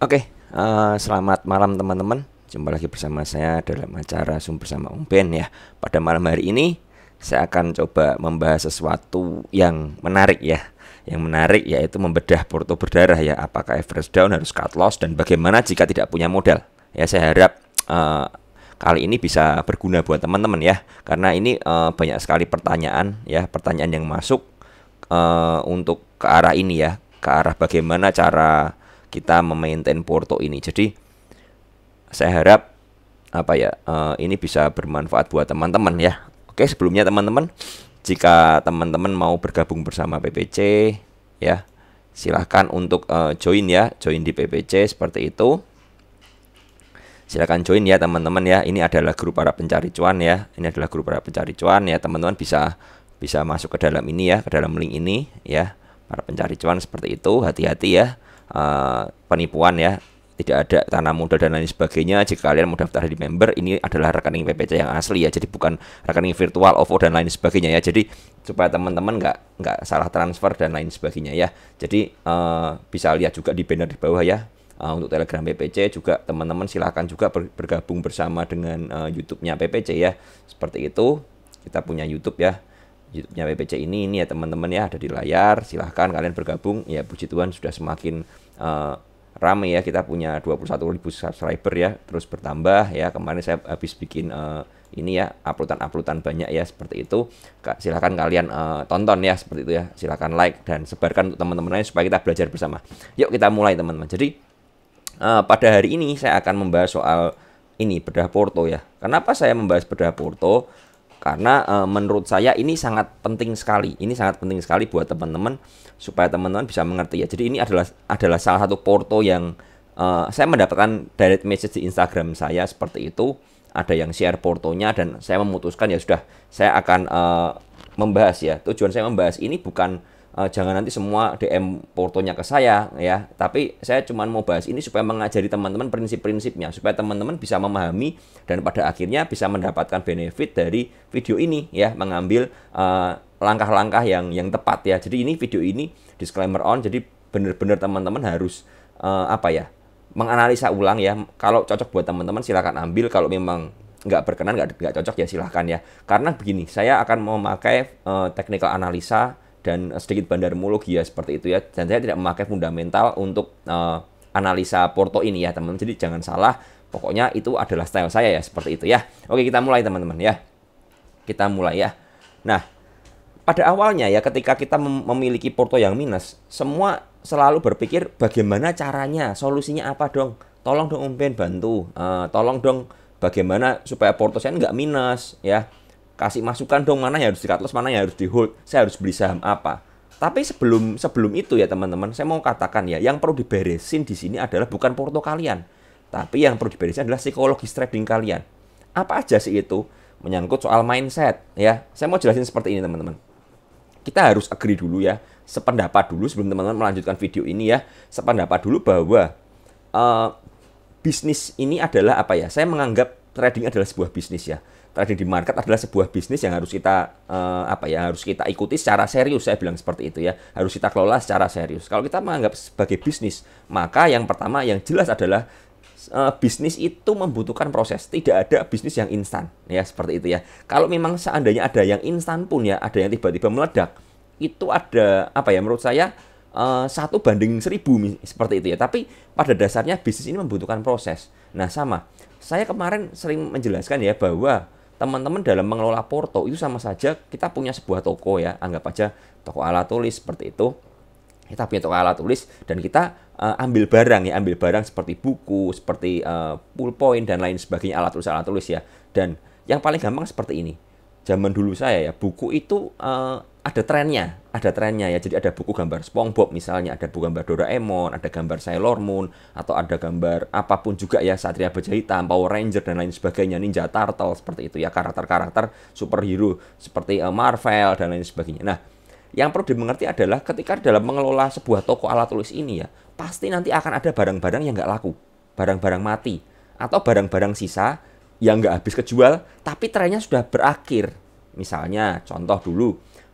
Oke, okay, uh, eh, selamat malam teman-teman. Jumpa lagi bersama saya dalam acara Zoom bersama Om Ben ya. Pada malam hari ini saya akan coba membahas sesuatu yang menarik ya. Yang menarik yaitu membedah porto berdarah ya. Apakah Everest down harus cut loss dan bagaimana jika tidak punya modal? Ya saya harap uh, kali ini bisa berguna buat teman-teman ya. Karena ini uh, banyak sekali pertanyaan ya, pertanyaan yang masuk uh, untuk ke arah ini ya, ke arah bagaimana cara kita memaintain Porto ini. Jadi saya harap apa ya uh, ini bisa bermanfaat buat teman-teman ya. Oke, sebelumnya teman-teman jika teman-teman mau bergabung bersama PPC ya silahkan untuk uh, join ya join di PPC seperti itu silahkan join ya teman-teman ya ini adalah grup para pencari cuan ya ini adalah grup para pencari cuan ya teman-teman bisa bisa masuk ke dalam ini ya ke dalam link ini ya para pencari cuan seperti itu hati-hati ya uh, penipuan ya tidak ada tanah modal dan lain sebagainya jika kalian mau daftar di member ini adalah rekening PPC yang asli ya jadi bukan rekening virtual OVO dan lain sebagainya ya jadi supaya teman-teman nggak nggak salah transfer dan lain sebagainya ya jadi uh, bisa lihat juga di banner di bawah ya uh, untuk Telegram PPC juga teman-teman silahkan juga bergabung bersama dengan uh, YouTube-nya PPC ya seperti itu kita punya YouTube ya YouTube-nya PPC ini ini ya teman-teman ya ada di layar silahkan kalian bergabung ya puji Tuhan sudah semakin uh, rame ya kita punya 21.000 subscriber ya terus bertambah ya kemarin saya habis bikin uh, ini ya uploadan-uploadan banyak ya seperti itu silahkan kalian uh, tonton ya seperti itu ya silahkan like dan sebarkan untuk teman-teman lain supaya kita belajar bersama yuk kita mulai teman-teman jadi uh, pada hari ini saya akan membahas soal ini bedah Porto ya kenapa saya membahas bedah Porto karena e, menurut saya ini sangat penting sekali. Ini sangat penting sekali buat teman-teman supaya teman-teman bisa mengerti ya. Jadi ini adalah adalah salah satu porto yang e, saya mendapatkan direct message di Instagram saya seperti itu. Ada yang share portonya dan saya memutuskan ya sudah saya akan e, membahas ya. Tujuan saya membahas ini bukan Eh, jangan nanti semua DM portonya ke saya ya tapi saya cuma mau bahas ini supaya mengajari teman-teman prinsip-prinsipnya supaya teman-teman bisa memahami dan pada akhirnya bisa mendapatkan benefit dari video ini ya mengambil eh, langkah-langkah uh, yang yang tepat ya jadi ini video ini disclaimer on jadi benar-benar teman-teman harus uh, apa ya menganalisa ulang ya kalau cocok buat teman-teman silahkan ambil kalau memang nggak berkenan nggak nggak cocok ya silahkan ya karena begini saya akan memakai uh, technical analisa dan sedikit bandar bandarmologi ya seperti itu ya. Dan saya tidak memakai fundamental untuk uh, analisa Porto ini ya teman-teman. Jadi jangan salah, pokoknya itu adalah style saya ya seperti itu ya. Oke kita mulai teman-teman ya. Kita mulai ya. Nah pada awalnya ya ketika kita memiliki Porto yang minus, semua selalu berpikir bagaimana caranya, solusinya apa dong. Tolong dong umpen bantu, uh, tolong dong bagaimana supaya Porto saya nggak minus ya kasih masukan dong mana yang harus di cut loss, mana yang harus di hold, saya harus beli saham apa. Tapi sebelum sebelum itu ya teman-teman, saya mau katakan ya, yang perlu diberesin di sini adalah bukan porto kalian, tapi yang perlu diberesin adalah psikologi trading kalian. Apa aja sih itu? Menyangkut soal mindset ya. Saya mau jelasin seperti ini teman-teman. Kita harus agree dulu ya, sependapat dulu sebelum teman-teman melanjutkan video ini ya, sependapat dulu bahwa uh, bisnis ini adalah apa ya? Saya menganggap trading adalah sebuah bisnis ya trading di market adalah sebuah bisnis yang harus kita uh, apa ya harus kita ikuti secara serius saya bilang seperti itu ya harus kita kelola secara serius kalau kita menganggap sebagai bisnis maka yang pertama yang jelas adalah uh, bisnis itu membutuhkan proses tidak ada bisnis yang instan ya seperti itu ya kalau memang seandainya ada yang instan pun ya ada yang tiba-tiba meledak itu ada apa ya menurut saya eh, satu banding seribu seperti itu ya. Tapi pada dasarnya bisnis ini membutuhkan proses. Nah sama, saya kemarin sering menjelaskan ya bahwa teman-teman dalam mengelola porto itu sama saja kita punya sebuah toko ya, anggap aja toko alat tulis seperti itu. Kita punya toko alat tulis dan kita uh, ambil barang ya, ambil barang seperti buku, seperti uh, pulpoin dan lain sebagainya alat tulis alat tulis ya. Dan yang paling gampang seperti ini. Zaman dulu saya ya, buku itu uh, ada trennya, ada trennya ya. Jadi ada buku gambar SpongeBob misalnya, ada buku gambar Doraemon, ada gambar Sailor Moon, atau ada gambar apapun juga ya, Satria Baja Hitam, Power Ranger dan lain sebagainya, Ninja Turtle seperti itu ya, karakter-karakter superhero seperti eh, Marvel dan lain sebagainya. Nah, yang perlu dimengerti adalah ketika dalam mengelola sebuah toko alat tulis ini ya, pasti nanti akan ada barang-barang yang nggak laku, barang-barang mati, atau barang-barang sisa yang nggak habis kejual, tapi trennya sudah berakhir. Misalnya, contoh dulu,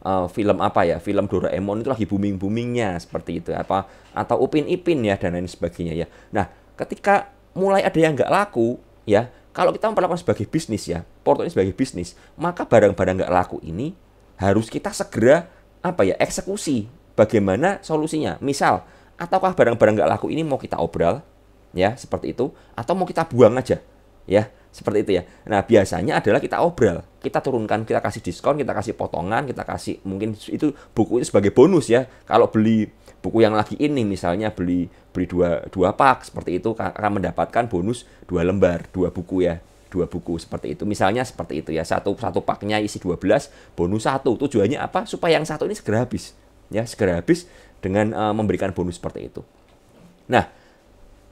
uh, film apa ya film Doraemon itu lagi booming boomingnya seperti itu apa atau Upin Ipin ya dan lain sebagainya ya nah ketika mulai ada yang nggak laku ya kalau kita memperlakukan sebagai bisnis ya porto ini sebagai bisnis maka barang-barang nggak laku ini harus kita segera apa ya eksekusi bagaimana solusinya misal ataukah barang-barang nggak laku ini mau kita obral ya seperti itu atau mau kita buang aja ya seperti itu ya. Nah biasanya adalah kita obral, kita turunkan, kita kasih diskon, kita kasih potongan, kita kasih mungkin itu buku itu sebagai bonus ya. Kalau beli buku yang lagi ini misalnya beli beli dua dua pak seperti itu akan mendapatkan bonus dua lembar dua buku ya dua buku seperti itu misalnya seperti itu ya satu satu paknya isi 12 bonus satu tujuannya apa supaya yang satu ini segera habis ya segera habis dengan uh, memberikan bonus seperti itu nah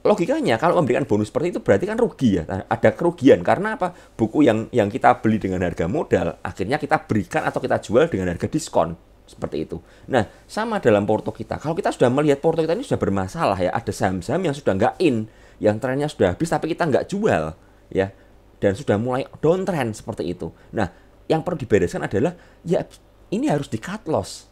logikanya kalau memberikan bonus seperti itu berarti kan rugi ya nah, ada kerugian karena apa buku yang yang kita beli dengan harga modal akhirnya kita berikan atau kita jual dengan harga diskon seperti itu. Nah, sama dalam porto kita. Kalau kita sudah melihat porto kita ini sudah bermasalah ya, ada saham-saham yang sudah nggak in, yang trennya sudah habis tapi kita nggak jual, ya, dan sudah mulai downtrend seperti itu. Nah, yang perlu dibereskan adalah ya ini harus di cut loss,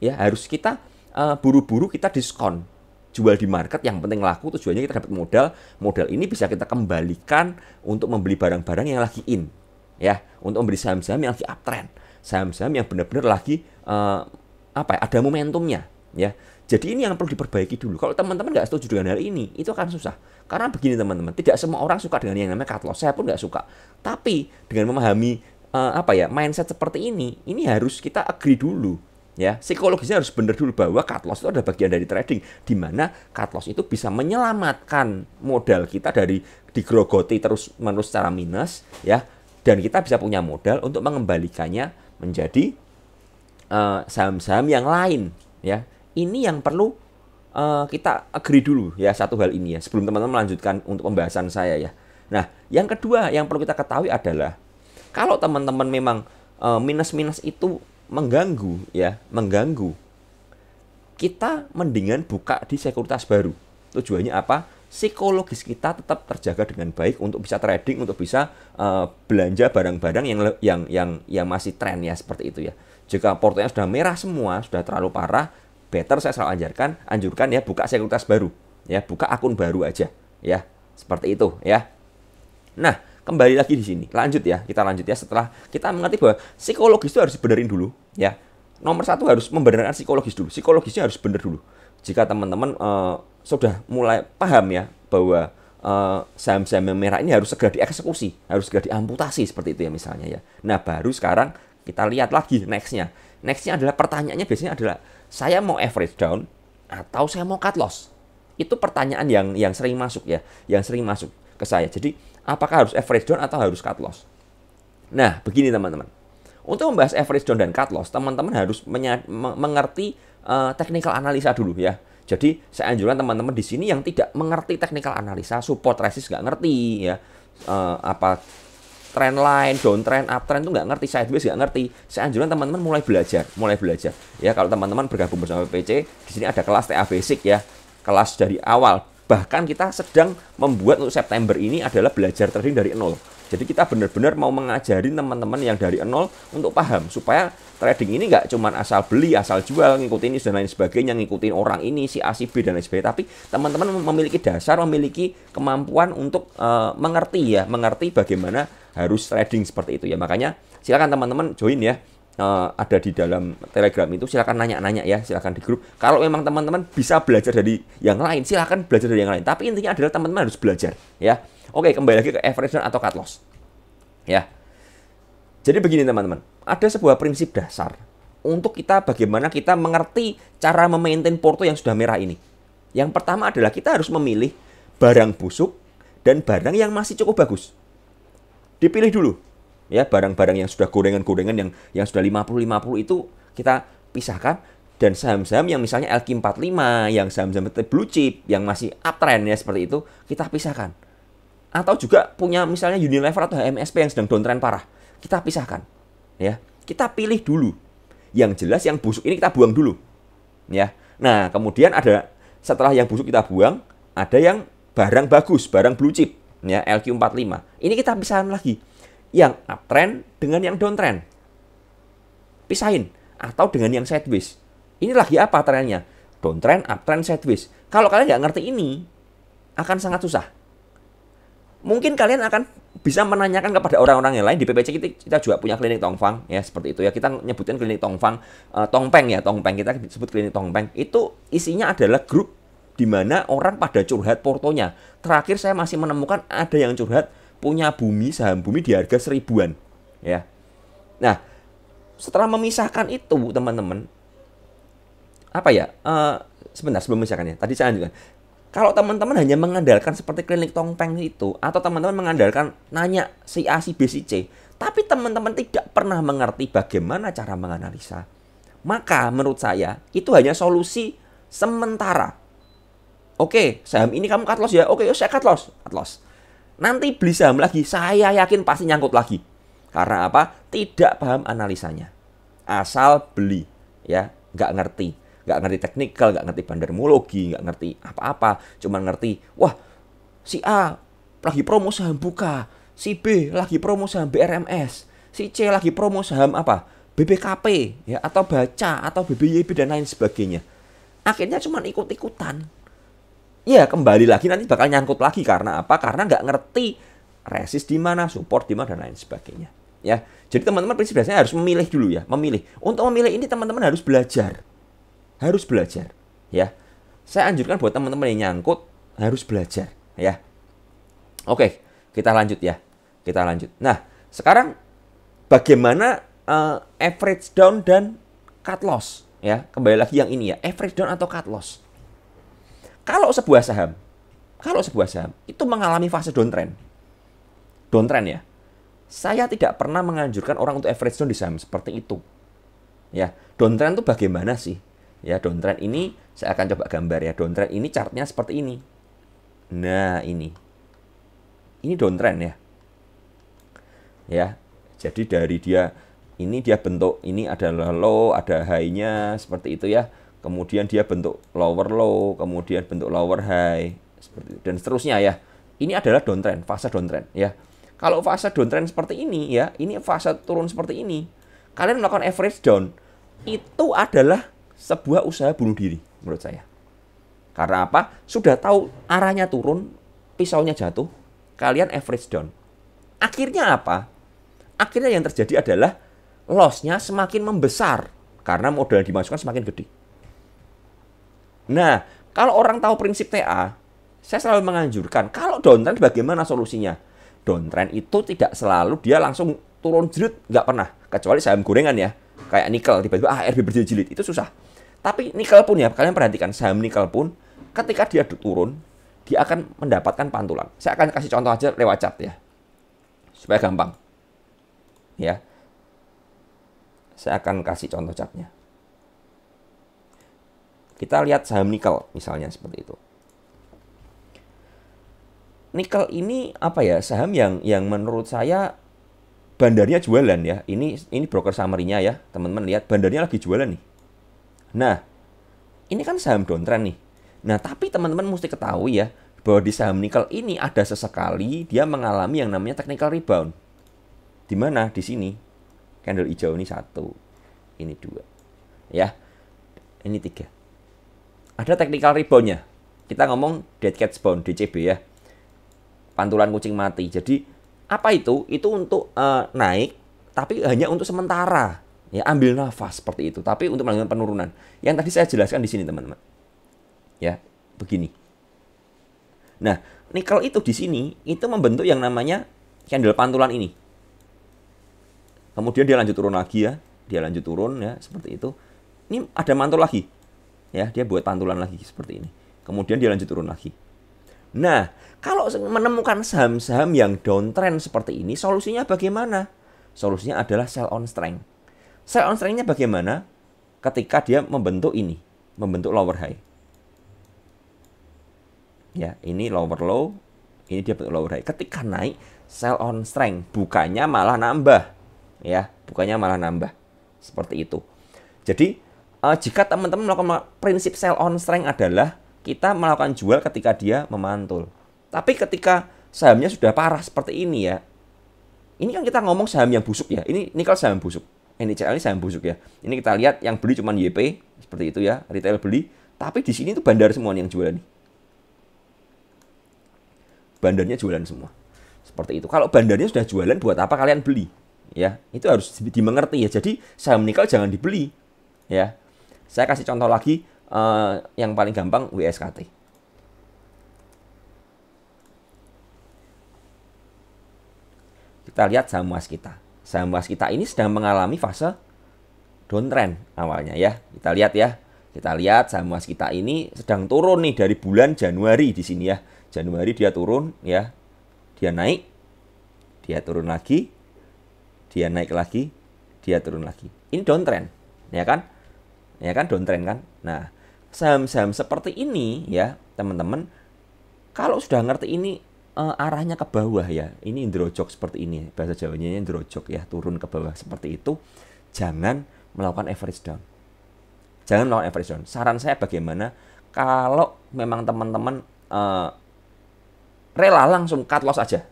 ya harus kita eh, buru-buru uh, buru -buru kita diskon jual di market yang penting laku tujuannya kita dapat modal modal ini bisa kita kembalikan untuk membeli barang-barang yang lagi in ya untuk membeli saham-saham yang lagi uptrend saham-saham yang benar-benar lagi uh, apa ya, ada momentumnya ya jadi ini yang perlu diperbaiki dulu kalau teman-teman nggak setuju dengan hal ini itu akan susah karena begini teman-teman tidak semua orang suka dengan yang namanya cut loss saya pun nggak suka tapi dengan memahami uh, apa ya mindset seperti ini ini harus kita agree dulu ya psikologisnya harus benar dulu bahwa cut loss itu ada bagian dari trading di mana cut loss itu bisa menyelamatkan modal kita dari digrogoti terus menerus secara minus ya dan kita bisa punya modal untuk mengembalikannya menjadi eh, saham-saham uh, yang lain ya ini yang perlu uh, kita agree dulu ya satu hal ini ya sebelum teman-teman melanjutkan untuk pembahasan saya ya nah yang kedua yang perlu kita ketahui adalah kalau teman-teman memang eh, minus -minus itu mengganggu ya mengganggu kita mendingan buka di sekuritas baru tujuannya apa psikologis kita tetap terjaga dengan baik untuk bisa trading untuk bisa uh, belanja barang-barang yang yang yang yang masih tren ya seperti itu ya jika portonya sudah merah semua sudah terlalu parah better saya selalu anjurkan anjurkan ya buka sekuritas baru ya buka akun baru aja ya seperti itu ya nah kembali lagi di sini. Lanjut ya, kita lanjut ya setelah kita mengerti bahwa psikologis itu harus dibenerin dulu ya. Nomor satu harus membenarkan psikologis dulu. Psikologisnya harus benar dulu. Jika teman-teman uh, sudah mulai paham ya bahwa eh, saham-saham uh, merah ini harus segera dieksekusi, harus segera diamputasi seperti itu ya misalnya ya. Nah baru sekarang kita lihat lagi nextnya. Nextnya adalah pertanyaannya biasanya adalah saya mau average down atau saya mau cut loss. Itu pertanyaan yang yang sering masuk ya, yang sering masuk ke saya. Jadi Apakah harus average down atau harus cut loss? Nah, begini teman-teman. Untuk membahas average down dan cut loss, teman-teman harus mengerti uh, technical analisa dulu ya. Jadi saya anjurkan teman-teman di sini yang tidak mengerti technical analisa, support resist nggak ngerti ya, uh, apa trend line, downtrend, uptrend itu nggak ngerti, sideways nggak ngerti. Saya anjurkan teman-teman mulai belajar, mulai belajar. Ya kalau teman-teman bergabung bersama PPC, di sini ada kelas TA basic ya, kelas dari awal bahkan kita sedang membuat untuk September ini adalah belajar trading dari nol. Jadi kita benar-benar mau mengajari teman-teman yang dari nol untuk paham supaya trading ini nggak cuma asal beli, asal jual, ngikutin ini dan lain sebagainya, ngikutin orang ini, si A, si B dan lain sebagainya. Tapi teman-teman memiliki dasar, memiliki kemampuan untuk uh, mengerti ya, mengerti bagaimana harus trading seperti itu ya. Makanya silakan teman-teman join ya uh, ada di dalam Telegram itu silahkan nanya-nanya ya, silahkan di grup. Kalau memang teman-teman bisa belajar dari yang lain, silahkan belajar dari yang lain. Tapi intinya adalah teman-teman harus belajar ya. Oke, kembali lagi ke average atau cut loss. Ya. Jadi begini teman-teman, ada sebuah prinsip dasar untuk kita bagaimana kita mengerti cara memaintain porto yang sudah merah ini. Yang pertama adalah kita harus memilih barang busuk dan barang yang masih cukup bagus. Dipilih dulu ya barang-barang yang sudah gorengan-gorengan yang yang sudah 50-50 itu kita pisahkan dan saham-saham yang misalnya LQ45 yang saham-saham blue chip yang masih uptrend ya seperti itu kita pisahkan atau juga punya misalnya Unilever atau HMSP yang sedang downtrend parah kita pisahkan ya kita pilih dulu yang jelas yang busuk ini kita buang dulu ya nah kemudian ada setelah yang busuk kita buang ada yang barang bagus barang blue chip ya LQ45 ini kita pisahkan lagi yang uptrend dengan yang downtrend. Pisahin atau dengan yang sideways. Ini lagi apa trennya? Downtrend, uptrend, sideways. Kalau kalian nggak ngerti ini, akan sangat susah. Mungkin kalian akan bisa menanyakan kepada orang-orang yang lain di PPC kita, kita juga punya klinik Tongfang ya seperti itu ya kita nyebutin klinik Tongfang uh, Tongpeng ya Tongpeng kita sebut klinik Tongpeng itu isinya adalah grup di mana orang pada curhat portonya. Terakhir saya masih menemukan ada yang curhat punya bumi, saham bumi di harga seribuan. Ya. Nah, setelah memisahkan itu, teman-teman, apa ya? Uh, sebentar sebelum memisahkannya. Tadi saya lanjutkan. Kalau teman-teman hanya mengandalkan seperti klinik tongpeng itu, atau teman-teman mengandalkan nanya si A, si B, si C, tapi teman-teman tidak pernah mengerti bagaimana cara menganalisa, maka menurut saya itu hanya solusi sementara. Oke, saham ini kamu cut loss ya. Oke, yuk saya cut loss. Cut loss. Nanti beli saham lagi, saya yakin pasti nyangkut lagi. Karena apa? Tidak paham analisanya. Asal beli, ya, nggak ngerti. Nggak ngerti teknikal, nggak ngerti bandermologi, nggak ngerti apa-apa. Cuman ngerti, wah, si A lagi promo saham buka, si B lagi promo saham BRMS, si C lagi promo saham apa? BBKP, ya, atau baca, atau BBYB, dan lain sebagainya. Akhirnya cuma ikut-ikutan, ya kembali lagi nanti bakal nyangkut lagi karena apa? Karena nggak ngerti resist di mana, support di mana dan lain sebagainya. Ya, jadi teman-teman prinsip biasanya harus memilih dulu ya, memilih. Untuk memilih ini teman-teman harus belajar, harus belajar. Ya, saya anjurkan buat teman-teman yang nyangkut harus belajar. Ya, oke, kita lanjut ya, kita lanjut. Nah, sekarang bagaimana uh, average down dan cut loss? Ya, kembali lagi yang ini ya, average down atau cut loss. Kalau sebuah saham, kalau sebuah saham itu mengalami fase downtrend, downtrend ya, saya tidak pernah menganjurkan orang untuk average down di saham seperti itu. Ya, downtrend itu bagaimana sih? Ya, downtrend ini saya akan coba gambar ya. Downtrend ini chartnya seperti ini. Nah, ini. Ini downtrend ya. Ya. Jadi dari dia ini dia bentuk ini adalah low, ada high-nya seperti itu ya kemudian dia bentuk lower low, kemudian bentuk lower high, seperti itu. dan seterusnya ya. Ini adalah downtrend, fase downtrend ya. Kalau fase downtrend seperti ini ya, ini fase turun seperti ini. Kalian melakukan average down, itu adalah sebuah usaha bunuh diri menurut saya. Karena apa? Sudah tahu arahnya turun, pisaunya jatuh, kalian average down. Akhirnya apa? Akhirnya yang terjadi adalah lossnya semakin membesar karena modal yang dimasukkan semakin gede. Nah, kalau orang tahu prinsip TA, saya selalu menganjurkan, kalau downtrend bagaimana solusinya? Downtrend itu tidak selalu dia langsung turun jerit, nggak pernah. Kecuali saham gorengan ya, kayak nikel, tiba-tiba ah, RB berjilid, jilid itu susah. Tapi nikel pun ya, kalian perhatikan, saham nikel pun ketika dia turun, dia akan mendapatkan pantulan. Saya akan kasih contoh aja lewat cat ya. Supaya gampang. Ya. Saya akan kasih contoh catnya. Kita lihat saham nikel misalnya seperti itu. Nikel ini apa ya saham yang yang menurut saya bandarnya jualan ya. Ini ini broker summary-nya ya. Teman-teman lihat bandarnya lagi jualan nih. Nah, ini kan saham downtrend nih. Nah, tapi teman-teman mesti ketahui ya bahwa di saham nikel ini ada sesekali dia mengalami yang namanya technical rebound. Di mana? Di sini. Candle hijau ini satu, ini dua. Ya. Ini tiga ada technical reboundnya. Kita ngomong dead cat spawn, DCB ya. Pantulan kucing mati. Jadi apa itu? Itu untuk uh, naik tapi hanya untuk sementara. Ya ambil nafas seperti itu, tapi untuk melakukan penurunan. Yang tadi saya jelaskan di sini teman-teman. Ya, begini. Nah, nikel itu di sini itu membentuk yang namanya candle pantulan ini. Kemudian dia lanjut turun lagi ya, dia lanjut turun ya seperti itu. Ini ada mantul lagi ya dia buat pantulan lagi seperti ini kemudian dia lanjut turun lagi nah kalau menemukan saham-saham yang downtrend seperti ini solusinya bagaimana solusinya adalah sell on strength sell on strengthnya bagaimana ketika dia membentuk ini membentuk lower high ya ini lower low ini dia bentuk lower high ketika naik sell on strength bukannya malah nambah ya bukannya malah nambah seperti itu jadi uh, jika teman-teman melakukan prinsip sell on strength adalah kita melakukan jual ketika dia memantul. Tapi ketika sahamnya sudah parah seperti ini ya, ini kan kita ngomong saham yang busuk ya. Ini nikel saham busuk. NICL ini saham busuk ya. Ini kita lihat yang beli cuma YP seperti itu ya, retail beli. Tapi di sini itu bandar semua yang jualan. Bandarnya jualan semua. Seperti itu. Kalau bandarnya sudah jualan buat apa kalian beli? Ya, itu harus dimengerti ya. Jadi saham nikel jangan dibeli. Ya, saya kasih contoh lagi uh, yang paling gampang WSKT. Kita lihat saham was kita. Saham was kita ini sedang mengalami fase downtrend awalnya ya. Kita lihat ya. Kita lihat saham was kita ini sedang turun nih dari bulan Januari di sini ya. Januari dia turun ya. Dia naik. Dia turun lagi. Dia naik lagi. Dia turun lagi. Ini downtrend ya kan? ya kan downtrend kan. Nah, saham-saham seperti ini ya, teman-teman, kalau sudah ngerti ini uh, arahnya ke bawah ya. Ini indrojok seperti ini, bahasa Jawanya indrojok ya, turun ke bawah seperti itu. Jangan melakukan average down. Jangan melakukan average down. Saran saya bagaimana kalau memang teman-teman uh, rela langsung cut loss aja.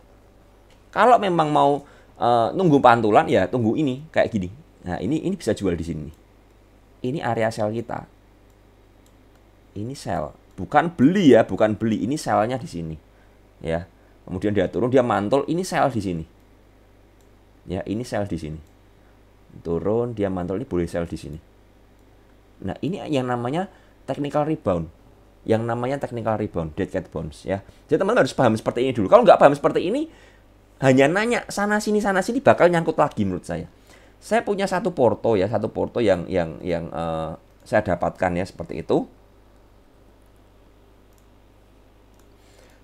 Kalau memang mau uh, nunggu pantulan ya tunggu ini kayak gini. Nah, ini ini bisa jual di sini ini area sel kita. Ini sel, bukan beli ya, bukan beli. Ini selnya di sini. Ya. Kemudian dia turun, dia mantul, ini sel di sini. Ya, ini sel di sini. Turun, dia mantul, ini boleh sel di sini. Nah, ini yang namanya technical rebound. Yang namanya technical rebound, dead cat bounce ya. Jadi teman-teman harus paham seperti ini dulu. Kalau nggak paham seperti ini, hanya nanya sana sini sana sini bakal nyangkut lagi menurut saya. Saya punya satu porto ya, satu porto yang yang yang uh, saya dapatkan ya seperti itu.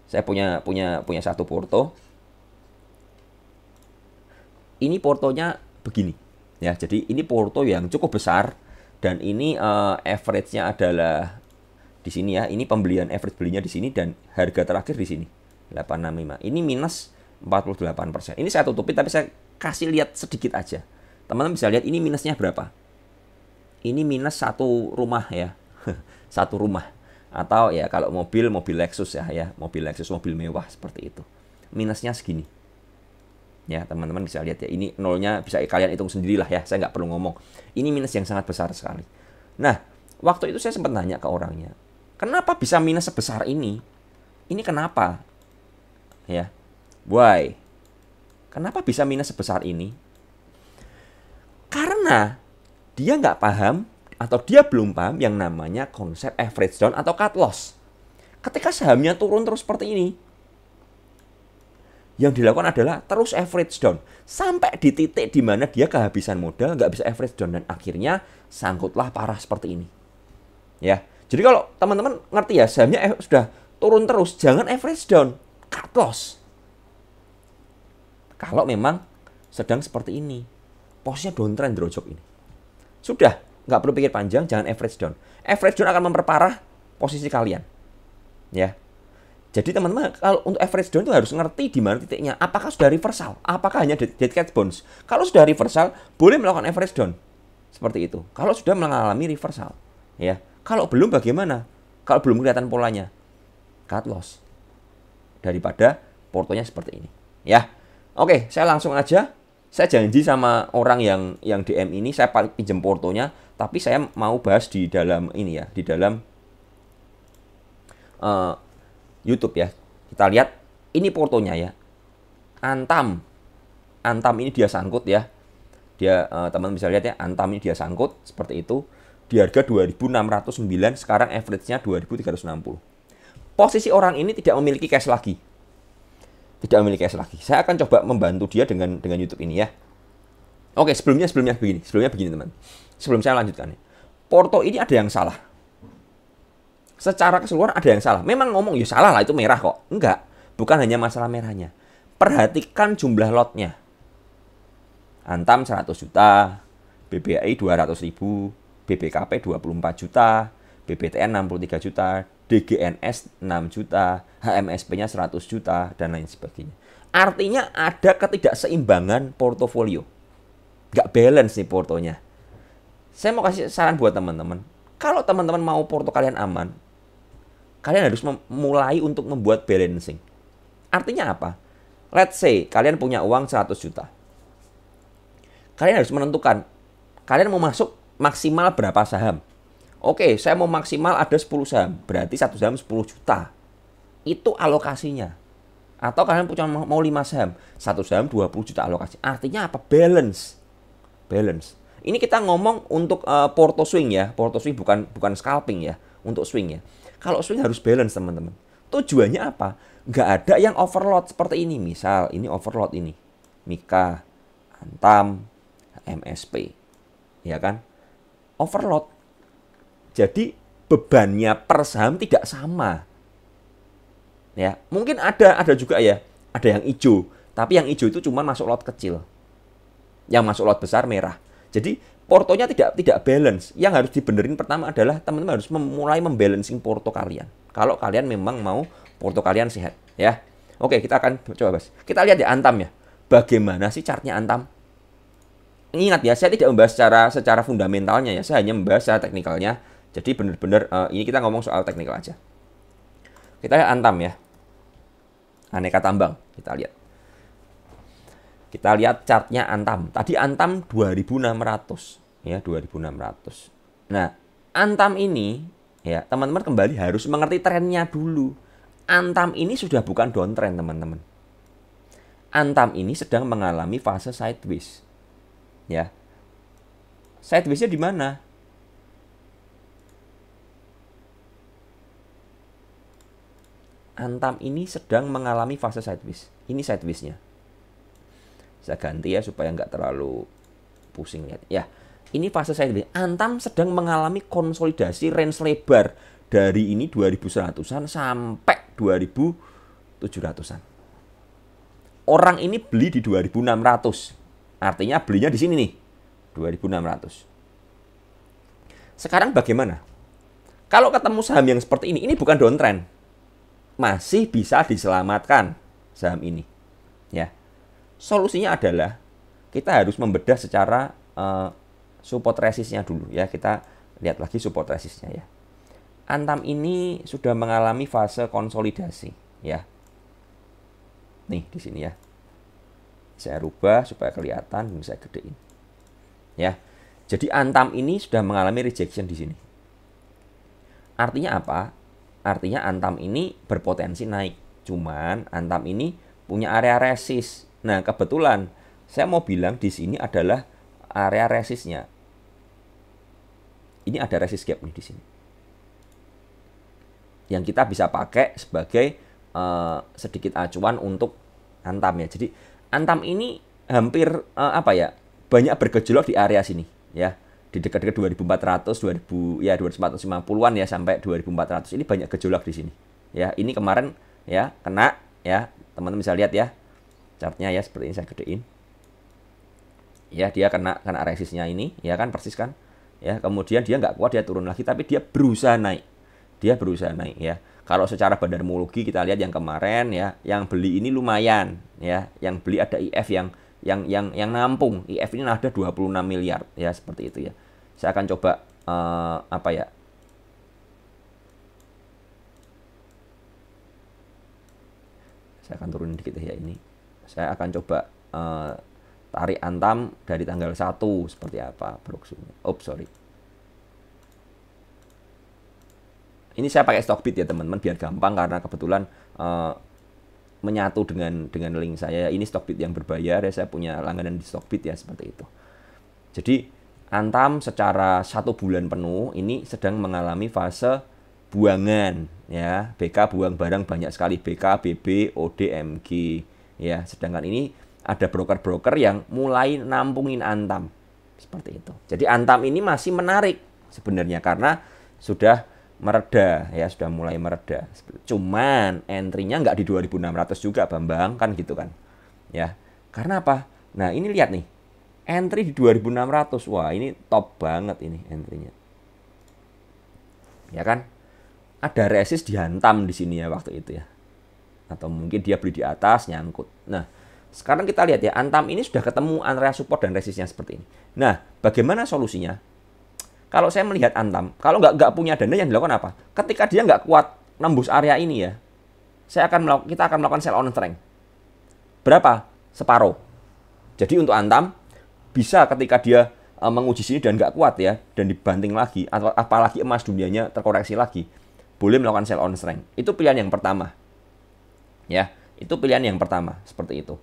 Saya punya punya punya satu porto. Ini portonya begini ya. Jadi ini porto yang cukup besar dan ini uh, average-nya adalah di sini ya. Ini pembelian average belinya di sini dan harga terakhir di sini 865. Ini minus 48%. Ini saya tutupi tapi saya kasih lihat sedikit aja teman-teman bisa lihat ini minusnya berapa. Ini minus satu rumah ya, satu rumah. Atau ya kalau mobil, mobil Lexus ya, ya mobil Lexus, mobil mewah seperti itu. Minusnya segini. Ya teman-teman bisa lihat ya, ini nolnya bisa kalian hitung sendirilah ya, saya nggak perlu ngomong. Ini minus yang sangat besar sekali. Nah, waktu itu saya sempat nanya ke orangnya, kenapa bisa minus sebesar ini? Ini kenapa? Ya, why? Kenapa bisa minus sebesar ini? Karena dia nggak paham atau dia belum paham yang namanya konsep average down atau cut loss. Ketika sahamnya turun terus seperti ini, yang dilakukan adalah terus average down sampai di titik di mana dia kehabisan modal, nggak bisa average down dan akhirnya sangkutlah parah seperti ini. Ya, jadi kalau teman-teman ngerti ya sahamnya eh, sudah turun terus, jangan average down, cut loss. Kalau memang sedang seperti ini, posnya downtrend drojok ini. Sudah, nggak perlu pikir panjang, jangan average down. Average down akan memperparah posisi kalian. Ya. Jadi teman-teman, kalau untuk average down itu harus ngerti di mana titiknya. Apakah sudah reversal? Apakah hanya dead cat bones Kalau sudah reversal, boleh melakukan average down. Seperti itu. Kalau sudah mengalami reversal, ya. Kalau belum bagaimana? Kalau belum kelihatan polanya, cut loss. Daripada portonya seperti ini, ya. Oke, saya langsung aja saya janji sama orang yang yang DM ini saya paling pinjam portonya tapi saya mau bahas di dalam ini ya di dalam uh, YouTube ya kita lihat ini portonya ya Antam Antam ini dia sangkut ya dia uh, eh, teman bisa lihat ya Antam ini dia sangkut seperti itu di harga 2609 sekarang average-nya 2360 posisi orang ini tidak memiliki cash lagi tidak memiliki S lagi. Saya akan coba membantu dia dengan dengan YouTube ini ya. Oke, sebelumnya sebelumnya begini, sebelumnya begini teman. Sebelum saya lanjutkan nih. Porto ini ada yang salah. Secara keseluruhan ada yang salah. Memang ngomong ya salah lah itu merah kok. Enggak, bukan hanya masalah merahnya. Perhatikan jumlah lotnya. Antam 100 juta, BBI 200 ribu, BBKP 24 juta, BBTN 63 juta, DGNS 6 juta, HMSP-nya 100 juta, dan lain sebagainya. Artinya ada ketidakseimbangan portofolio. gak balance nih portonya. Saya mau kasih saran buat teman-teman. Kalau teman-teman mau porto kalian aman, kalian harus memulai untuk membuat balancing. Artinya apa? Let's say kalian punya uang 100 juta. Kalian harus menentukan kalian mau masuk maksimal berapa saham Oke, saya mau maksimal ada 10 saham. Berarti satu saham 10 juta. Itu alokasinya. Atau kalian punya mau 5 saham. Satu saham 20 juta alokasi. Artinya apa? Balance. Balance. Ini kita ngomong untuk uh, porto swing ya. Porto swing bukan bukan scalping ya. Untuk swing ya. Kalau swing harus balance teman-teman. Tujuannya apa? Nggak ada yang overload seperti ini. Misal ini overload ini. Mika, Antam, MSP. Ya kan? Overload jadi bebannya per saham tidak sama. Ya, mungkin ada ada juga ya, ada yang hijau, tapi yang hijau itu cuma masuk lot kecil. Yang masuk lot besar merah. Jadi portonya tidak tidak balance. Yang harus dibenerin pertama adalah teman-teman harus memulai membalancing porto kalian. Kalau kalian memang mau porto kalian sehat, ya. Oke, kita akan coba bahas. Kita lihat ya Antam ya. Bagaimana sih chartnya Antam? Ingat ya, saya tidak membahas secara secara fundamentalnya ya, saya hanya membahas secara teknikalnya jadi benar-benar uh, eh, ini kita ngomong soal teknikal aja. Kita lihat antam ya. Aneka tambang, kita lihat. Kita lihat chartnya antam. Tadi antam 2600 ya, 2600. Nah, antam ini ya, teman-teman kembali harus mengerti trennya dulu. Antam ini sudah bukan downtrend, teman-teman. Antam ini sedang mengalami fase sideways. Ya. Sidewaysnya di mana? Antam ini sedang mengalami fase sideways. Ini sidewaysnya. Saya ganti ya supaya nggak terlalu pusing lihat. Ya, ini fase sideways. Antam sedang mengalami konsolidasi range lebar dari ini 2100-an sampai 2700-an. Orang ini beli di 2600. Artinya belinya di sini nih, 2600. Sekarang bagaimana? Kalau ketemu saham yang seperti ini, ini bukan downtrend masih bisa diselamatkan saham ini. Ya. Solusinya adalah kita harus membedah secara uh, support resistnya dulu ya. Kita lihat lagi support resistnya ya. Antam ini sudah mengalami fase konsolidasi ya. Nih di sini ya. Saya rubah supaya kelihatan dan saya gedein. Ya. Jadi Antam ini sudah mengalami rejection di sini. Artinya apa? artinya Antam ini berpotensi naik. Cuman Antam ini punya area resist. Nah, kebetulan saya mau bilang di sini adalah area resistnya. Ini ada resist gap nih di sini. Yang kita bisa pakai sebagai uh, sedikit acuan untuk Antam ya. Jadi Antam ini hampir uh, apa ya? banyak bergejolak di area sini ya di dekat-dekat 2400 2000 ya 2450-an ya sampai 2400 ini banyak gejolak di sini ya ini kemarin ya kena ya teman-teman bisa lihat ya chartnya ya seperti ini saya gedein ya dia kena kena resistnya ini ya kan persis kan ya kemudian dia nggak kuat dia turun lagi tapi dia berusaha naik dia berusaha naik ya kalau secara badan bandarmologi kita lihat yang kemarin ya yang beli ini lumayan ya yang beli ada IF yang yang yang yang nampung IF ini ada 26 miliar ya seperti itu ya saya akan coba uh, apa ya saya akan turun dikit ya ini saya akan coba uh, tarik antam dari tanggal 1 seperti apa produksinya oh sorry ini saya pakai Stockbit ya teman-teman biar gampang karena kebetulan uh, menyatu dengan dengan link saya ini Stockbit yang berbayar ya saya punya langganan di Stockbit ya seperti itu jadi Antam secara satu bulan penuh ini sedang mengalami fase buangan ya BK buang barang banyak sekali BK BB ODMG ya sedangkan ini ada broker-broker yang mulai nampungin Antam seperti itu jadi Antam ini masih menarik sebenarnya karena sudah mereda ya sudah mulai mereda cuman entry-nya nggak di 2600 juga Bambang kan gitu kan ya karena apa nah ini lihat nih entry di 2600 wah ini top banget ini entrynya ya kan ada resist dihantam di sini ya waktu itu ya atau mungkin dia beli di atas nyangkut nah sekarang kita lihat ya antam ini sudah ketemu antara support dan resistnya seperti ini nah bagaimana solusinya kalau saya melihat antam kalau nggak nggak punya dana yang dilakukan apa ketika dia nggak kuat nembus area ini ya saya akan melakukan kita akan melakukan sell on strength berapa separuh jadi untuk antam bisa ketika dia eh, menguji sini dan nggak kuat ya dan dibanting lagi atau apalagi emas dunianya terkoreksi lagi boleh melakukan sell on strength itu pilihan yang pertama ya itu pilihan yang pertama seperti itu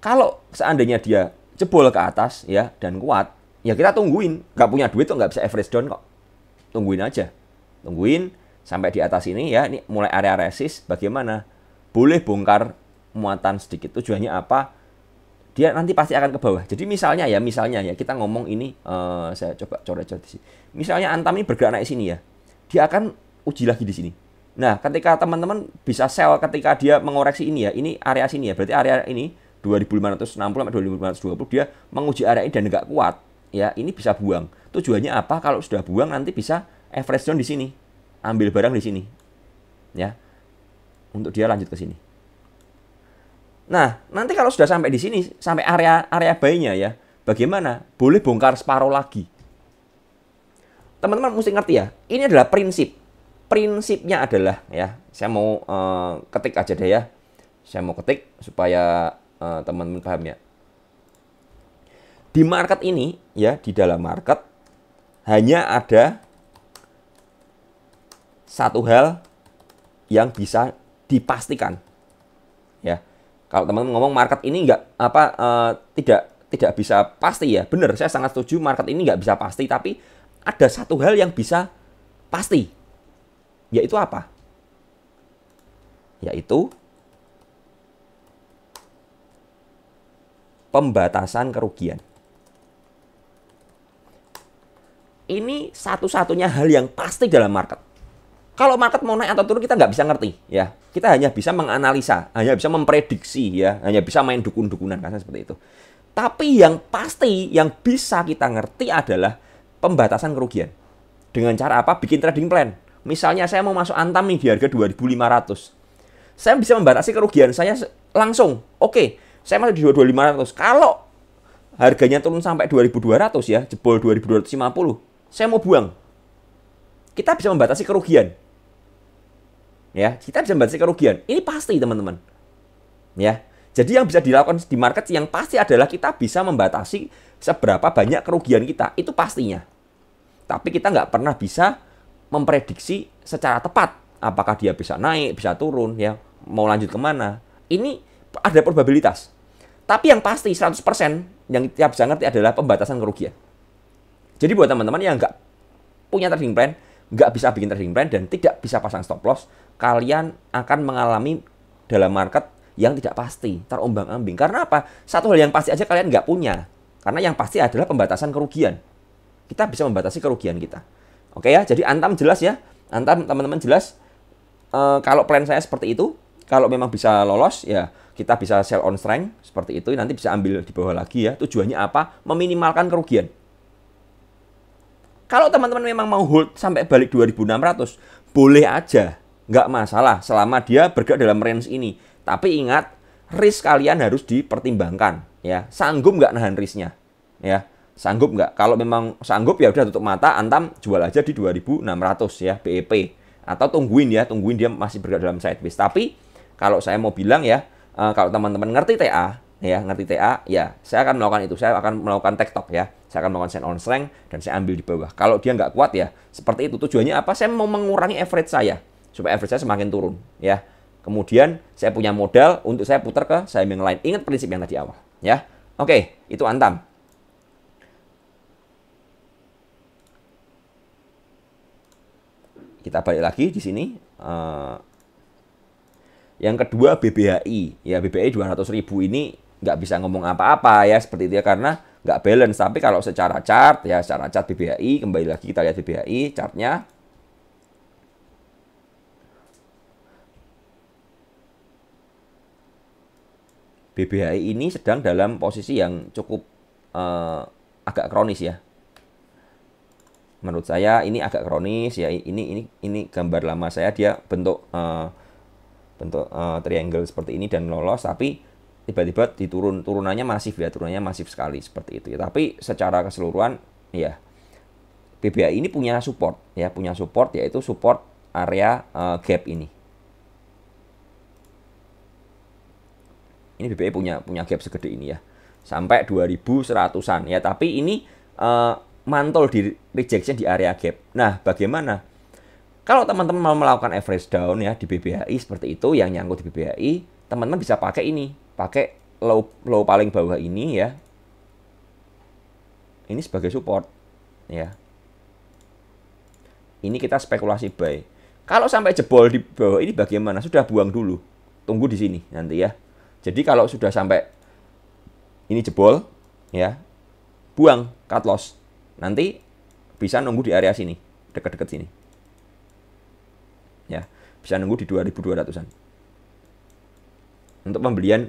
kalau seandainya dia jebol ke atas ya dan kuat ya kita tungguin nggak punya duit tuh nggak bisa average down kok tungguin aja tungguin sampai di atas ini ya ini mulai area resist bagaimana boleh bongkar muatan sedikit tujuannya apa dia nanti pasti akan ke bawah. Jadi misalnya ya, misalnya ya kita ngomong ini uh, saya coba coret-coret di sini. Misalnya Antam ini bergerak naik sini ya. Dia akan uji lagi di sini. Nah, ketika teman-teman bisa sell ketika dia mengoreksi ini ya, ini area sini ya. Berarti area ini 2560 sampai 2520 dia menguji area ini dan nggak kuat ya, ini bisa buang. Tujuannya apa? Kalau sudah buang nanti bisa average down di sini. Ambil barang di sini. Ya. Untuk dia lanjut ke sini. Nah, nanti kalau sudah sampai di sini, sampai area area bayinya ya, bagaimana? Boleh bongkar separuh lagi. Teman-teman mesti ngerti ya, ini adalah prinsip. Prinsipnya adalah ya, saya mau uh, ketik aja deh ya. Saya mau ketik supaya uh, teman-teman paham ya. Di market ini ya, di dalam market hanya ada satu hal yang bisa dipastikan kalau teman-teman ngomong market ini nggak apa uh, tidak tidak bisa pasti ya, benar. Saya sangat setuju market ini nggak bisa pasti, tapi ada satu hal yang bisa pasti, yaitu apa? Yaitu pembatasan kerugian. Ini satu-satunya hal yang pasti dalam market. Kalau market mau naik atau turun kita nggak bisa ngerti ya. Kita hanya bisa menganalisa, hanya bisa memprediksi ya, hanya bisa main dukun-dukunan kan seperti itu. Tapi yang pasti yang bisa kita ngerti adalah pembatasan kerugian. Dengan cara apa? Bikin trading plan. Misalnya saya mau masuk Antam nih di harga 2500. Saya bisa membatasi kerugian saya langsung. Oke, saya masuk di 2500. Kalau harganya turun sampai 2200 ya, jebol 2250, saya mau buang. Kita bisa membatasi kerugian ya kita bisa membatasi kerugian ini pasti teman-teman ya jadi yang bisa dilakukan di market yang pasti adalah kita bisa membatasi seberapa banyak kerugian kita itu pastinya tapi kita nggak pernah bisa memprediksi secara tepat apakah dia bisa naik bisa turun ya mau lanjut kemana ini ada probabilitas tapi yang pasti 100% yang kita bisa ngerti adalah pembatasan kerugian jadi buat teman-teman yang nggak punya trading plan nggak bisa bikin trading plan dan tidak bisa pasang stop loss, kalian akan mengalami dalam market yang tidak pasti, terombang-ambing. Karena apa? Satu hal yang pasti aja kalian nggak punya. Karena yang pasti adalah pembatasan kerugian. Kita bisa membatasi kerugian kita. Oke ya, jadi antam jelas ya. Antam teman-teman jelas. E, kalau plan saya seperti itu, kalau memang bisa lolos ya kita bisa sell on strength seperti itu nanti bisa ambil di bawah lagi ya. Tujuannya apa? Meminimalkan kerugian. Kalau teman-teman memang mau hold sampai balik 2600, boleh aja. Nggak masalah selama dia bergerak dalam range ini. Tapi ingat, risk kalian harus dipertimbangkan. ya Sanggup nggak nahan risknya? Ya, sanggup nggak? Kalau memang sanggup ya udah tutup mata, antam jual aja di 2600 ya BEP. Atau tungguin ya, tungguin dia masih bergerak dalam sideways. Tapi kalau saya mau bilang ya, eh, kalau teman-teman ngerti TA, ya ngerti TA, ya saya akan melakukan itu. Saya akan melakukan tektok ya saya akan melakukan send on strength dan saya ambil di bawah. Kalau dia nggak kuat ya, seperti itu tujuannya apa? Saya mau mengurangi average saya supaya average saya semakin turun ya. Kemudian saya punya modal untuk saya putar ke saya yang lain. Ingat prinsip yang tadi awal ya. Oke, itu Antam. Kita balik lagi di sini. Eh, yang kedua BBHI. Ya BBHI 200.000 ini nggak bisa ngomong apa-apa ya seperti itu ya karena nggak balance. Tapi kalau secara chart ya secara chart BBHI kembali lagi kita lihat BBHI chartnya. BBHI ini sedang dalam posisi yang cukup uh, agak kronis ya. Menurut saya ini agak kronis ya. Ini ini ini gambar lama saya dia bentuk uh, bentuk uh, triangle seperti ini dan lolos tapi tiba-tiba diturun turunannya masif ya turunannya masif sekali seperti itu ya tapi secara keseluruhan ya BBI ini punya support ya punya support yaitu support area uh, gap ini ini BBI punya punya gap segede ini ya sampai 2100-an ya tapi ini uh, mantul di rejection di area gap nah bagaimana kalau teman-teman mau melakukan average down ya di BBI seperti itu yang nyangkut di BBI teman-teman bisa pakai ini pakai low low paling bawah ini ya. Ini sebagai support ya. Ini kita spekulasi buy. Kalau sampai jebol di bawah ini bagaimana? Sudah buang dulu. Tunggu di sini nanti ya. Jadi kalau sudah sampai ini jebol ya, buang cut loss. Nanti bisa nunggu di area sini, dekat-dekat sini. Ya, bisa nunggu di 2200-an. Untuk pembelian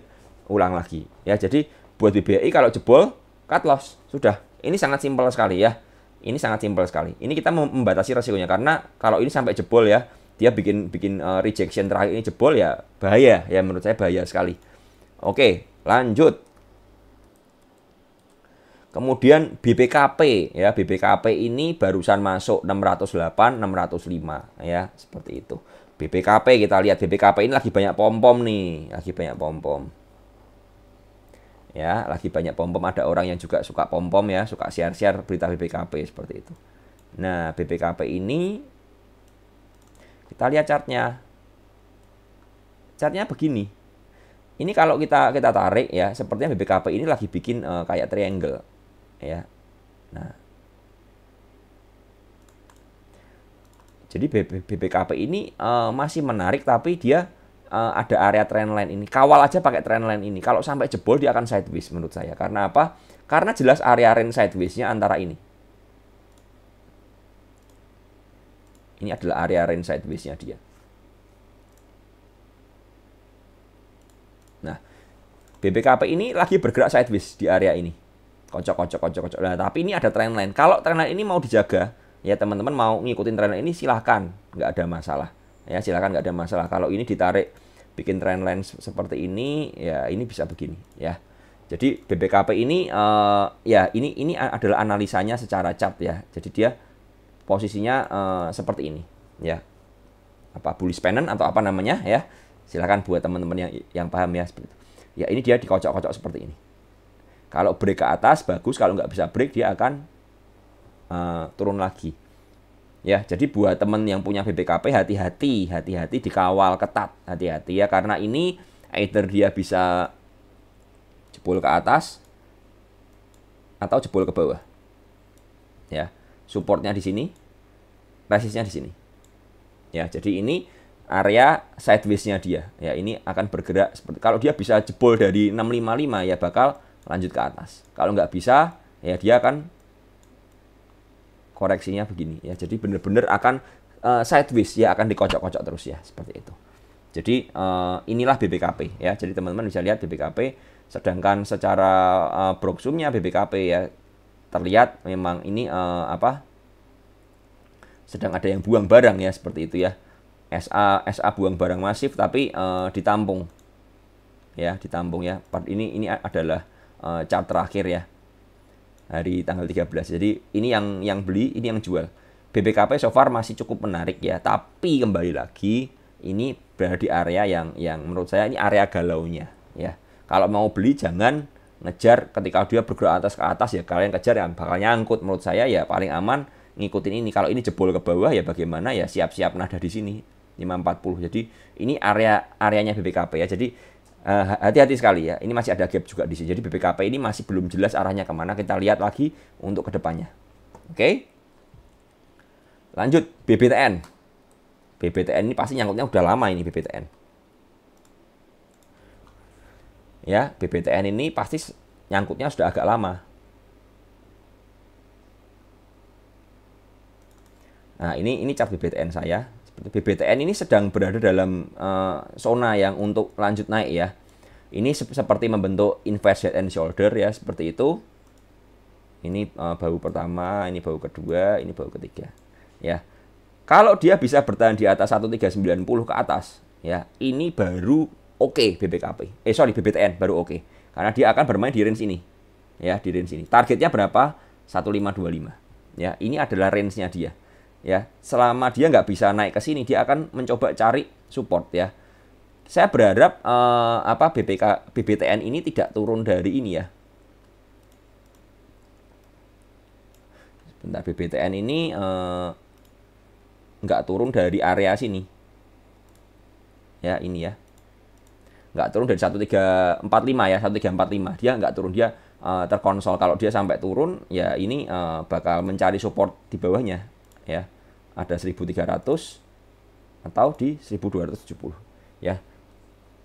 ulang lagi ya jadi buat BBI kalau jebol cut loss sudah ini sangat simpel sekali ya ini sangat simpel sekali ini kita membatasi resikonya karena kalau ini sampai jebol ya dia bikin bikin eh, rejection terakhir ini jebol ya bahaya ya menurut saya bahaya sekali oke lanjut kemudian BPKP ya BPKP ini barusan masuk 608 605 ya seperti itu BPKP kita lihat BPKP ini lagi banyak pom pom nih lagi banyak pom pom ya lagi banyak pom pom ada orang yang juga suka pom pom ya suka share share berita BPKP seperti itu nah BPKP ini kita lihat chartnya chartnya begini ini kalau kita kita tarik ya sepertinya BPKP ini lagi bikin uh, kayak triangle ya nah jadi BPKP ini uh, masih menarik tapi dia uh, ada area trendline ini. Kawal aja pakai trendline ini. Kalau sampai jebol dia akan sideways menurut saya. Karena apa? Karena jelas area range sidewaysnya antara ini. Ini adalah area range sidewaysnya dia. Nah, BBKP ini lagi bergerak sideways di area ini. Kocok, kocok, kocok, kocok. Nah, tapi ini ada trendline. Kalau trendline ini mau dijaga, ya teman-teman mau ngikutin trend ini silahkan. Nggak ada masalah ya silakan nggak ada masalah kalau ini ditarik bikin trend line seperti ini ya ini bisa begini ya jadi BBKP ini uh, ya ini ini adalah analisanya secara chart ya jadi dia posisinya uh, seperti ini ya apa bullish pennant atau apa namanya ya silakan buat teman-teman yang yang paham ya seperti itu. ya ini dia dikocok-kocok seperti ini kalau break ke atas bagus kalau nggak bisa break dia akan uh, turun lagi Ya, jadi buat temen yang punya BPKP hati-hati, hati-hati dikawal ketat, hati-hati ya karena ini either dia bisa jebol ke atas atau jebol ke bawah. Ya, supportnya di sini, resistnya di sini. Ya, jadi ini area sideways-nya dia. Ya, ini akan bergerak seperti kalau dia bisa jebol dari 655 ya bakal lanjut ke atas. Kalau nggak bisa, ya dia akan koreksinya begini ya. Jadi benar-benar akan uh, eh, sideways ya akan dikocok-kocok terus ya seperti itu. Jadi uh, inilah BBKP ya. Jadi teman-teman bisa lihat BBKP sedangkan secara uh, eh, broksumnya BBKP ya terlihat memang ini uh, apa sedang ada yang buang barang ya seperti itu ya. SA SA buang barang masif tapi uh, ditampung ya ditampung ya part ini ini adalah uh, chart terakhir ya hari tanggal 13. Jadi ini yang yang beli, ini yang jual. BBKP so far masih cukup menarik ya, tapi kembali lagi ini berada di area yang yang menurut saya ini area galau nya ya. Kalau mau beli jangan ngejar ketika dia bergerak atas ke atas ya kalian kejar yang bakal nyangkut menurut saya ya paling aman ngikutin ini kalau ini jebol ke bawah ya bagaimana ya siap-siap nada di sini 540 jadi ini area areanya BBKP ya jadi Eh, hati-hati sekali ya. Ini masih ada gap juga di sini. Jadi BPKP ini masih belum jelas arahnya kemana. Kita lihat lagi untuk kedepannya. Oke. Okay? Lanjut BBTN. BBTN ini pasti nyangkutnya udah lama ini BBTN. Ya, BBTN ini pasti nyangkutnya sudah agak lama. Nah, ini ini cap BBTN saya. BBTN ini sedang berada dalam uh, zona yang untuk lanjut naik ya. Ini se seperti membentuk inverse head and shoulder ya, seperti itu. Ini uh, bau pertama, ini bau kedua, ini bau ketiga. Ya. Kalau dia bisa bertahan di atas 1390 ke atas, ya, ini baru oke okay BBKP. Eh sorry BBTN baru oke. Okay. Karena dia akan bermain di range ini. Ya, di range ini. Targetnya berapa? 1525. Ya, ini adalah range-nya dia ya selama dia nggak bisa naik ke sini dia akan mencoba cari support ya saya berharap eh, apa BPK BBTN ini tidak turun dari ini ya bentar BBTN ini eh, nggak turun dari area sini ya ini ya nggak turun dari 1345 ya 1345 dia nggak turun dia eh, terkonsol kalau dia sampai turun ya ini eh, bakal mencari support di bawahnya ya ada 1300 atau di 1270 ya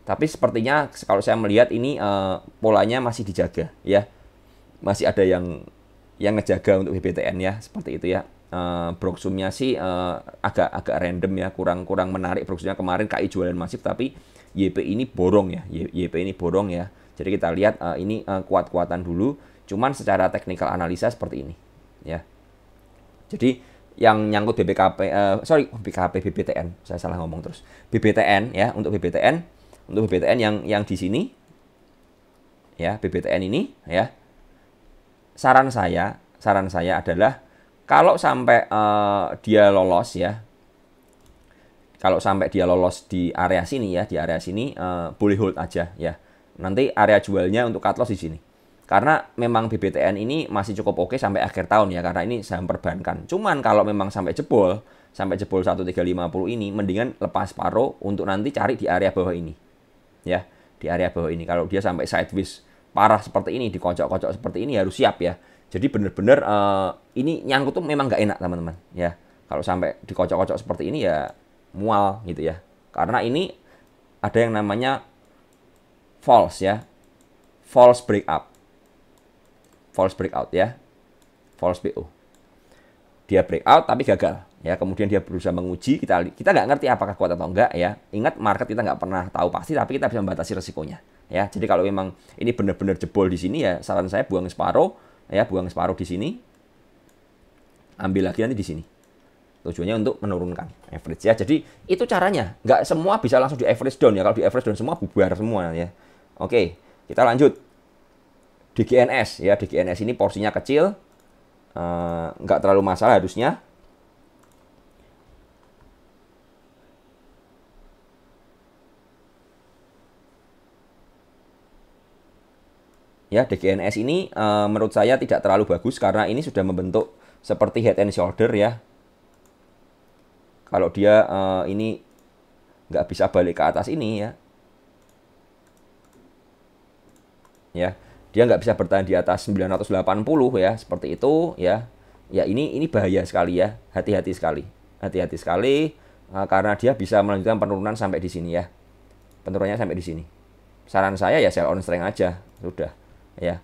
tapi sepertinya kalau saya melihat ini uh, polanya masih dijaga ya masih ada yang yang ngejaga untuk BBTN ya seperti itu ya uh, eh, broksumnya sih uh, agak agak random ya kurang kurang menarik broksumnya kemarin KI jualan masif tapi YP ini borong ya YP ini borong ya jadi kita lihat uh, ini uh, kuat-kuatan dulu cuman secara teknikal analisa seperti ini ya jadi yang nyangkut BPKP, uh, eh, sorry BPKP BBTN saya salah ngomong terus. BBTN ya untuk BBTN untuk BBTN yang yang di sini, ya BBTN ini ya. Saran saya, saran saya adalah kalau sampai uh, dia lolos ya, kalau sampai dia lolos di area sini ya, di area sini uh, boleh hold aja ya. Nanti area jualnya untuk cut loss di sini. Karena memang BBTN ini masih cukup oke sampai akhir tahun ya karena ini saham perbankan. Cuman kalau memang sampai jebol, sampai jebol 1350 ini mendingan lepas paro untuk nanti cari di area bawah ini. Ya, di area bawah ini kalau dia sampai sideways parah seperti ini, dikocok-kocok seperti ini ya harus siap ya. Jadi benar-benar uh, eh, ini nyangkut tuh memang gak enak teman-teman ya. Kalau sampai dikocok-kocok seperti ini ya mual gitu ya. Karena ini ada yang namanya false ya. False break up false breakout ya. False PO. Dia breakout tapi gagal ya. Kemudian dia berusaha menguji, kita kita nggak ngerti apakah kuat atau enggak ya. Ingat market kita nggak pernah tahu pasti tapi kita bisa membatasi resikonya ya. Jadi kalau memang ini benar-benar jebol di sini ya saran saya buang separuh ya, buang separuh di sini. Ambil lagi nanti di sini tujuannya untuk menurunkan average ya. Jadi itu caranya. Nggak semua bisa langsung di average down ya. Kalau di average down semua bubar semua ya. Oke, kita lanjut. DGNS ya DGNS ini porsinya kecil uh, nggak terlalu masalah harusnya ya DGNS ini uh, menurut saya tidak terlalu bagus karena ini sudah membentuk seperti head and shoulder ya kalau dia uh, ini nggak bisa balik ke atas ini ya ya dia nggak bisa bertahan di atas 980 ya seperti itu ya ya ini ini bahaya sekali ya hati-hati sekali hati-hati sekali eh, karena dia bisa melanjutkan penurunan sampai di sini ya penurunannya sampai di sini saran saya ya sell on strength aja sudah ya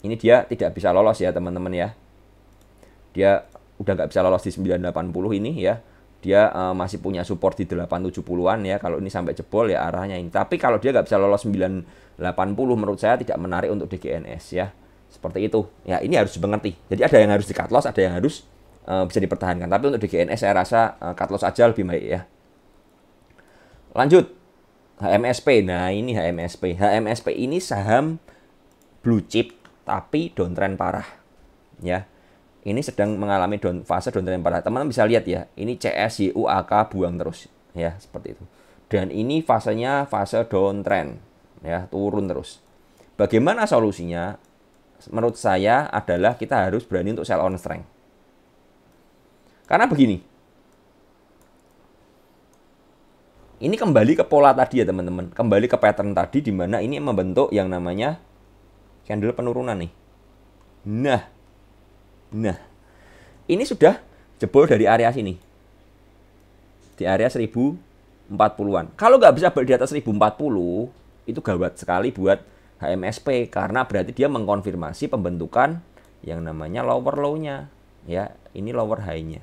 ini dia tidak bisa lolos ya teman-teman ya dia udah nggak bisa lolos di 980 ini ya dia uh, masih punya support di 870-an ya kalau ini sampai jebol ya arahnya ini tapi kalau dia nggak bisa lolos 980 menurut saya tidak menarik untuk DGNS ya seperti itu ya ini harus dimengerti jadi ada yang harus di cut loss ada yang harus uh, bisa dipertahankan tapi untuk DGNS saya rasa uh, cut loss aja lebih baik ya lanjut HMSP nah ini HMSP HMSP ini saham blue chip tapi downtrend parah ya ini sedang mengalami down, fase downtrend yang parah. Teman-teman bisa lihat ya, ini CS, YU, AK buang terus ya seperti itu. Dan ini fasenya fase downtrend ya, turun terus. Bagaimana solusinya? Menurut saya adalah kita harus berani untuk sell on strength. Karena begini. Ini kembali ke pola tadi ya teman-teman. Kembali ke pattern tadi di mana ini membentuk yang namanya candle penurunan nih. Nah, Nah, ini sudah jebol dari area sini. Di area 1040-an. Kalau nggak bisa di atas 1040, itu gawat sekali buat HMSP. Karena berarti dia mengkonfirmasi pembentukan yang namanya lower low-nya. Ya, ini lower high-nya.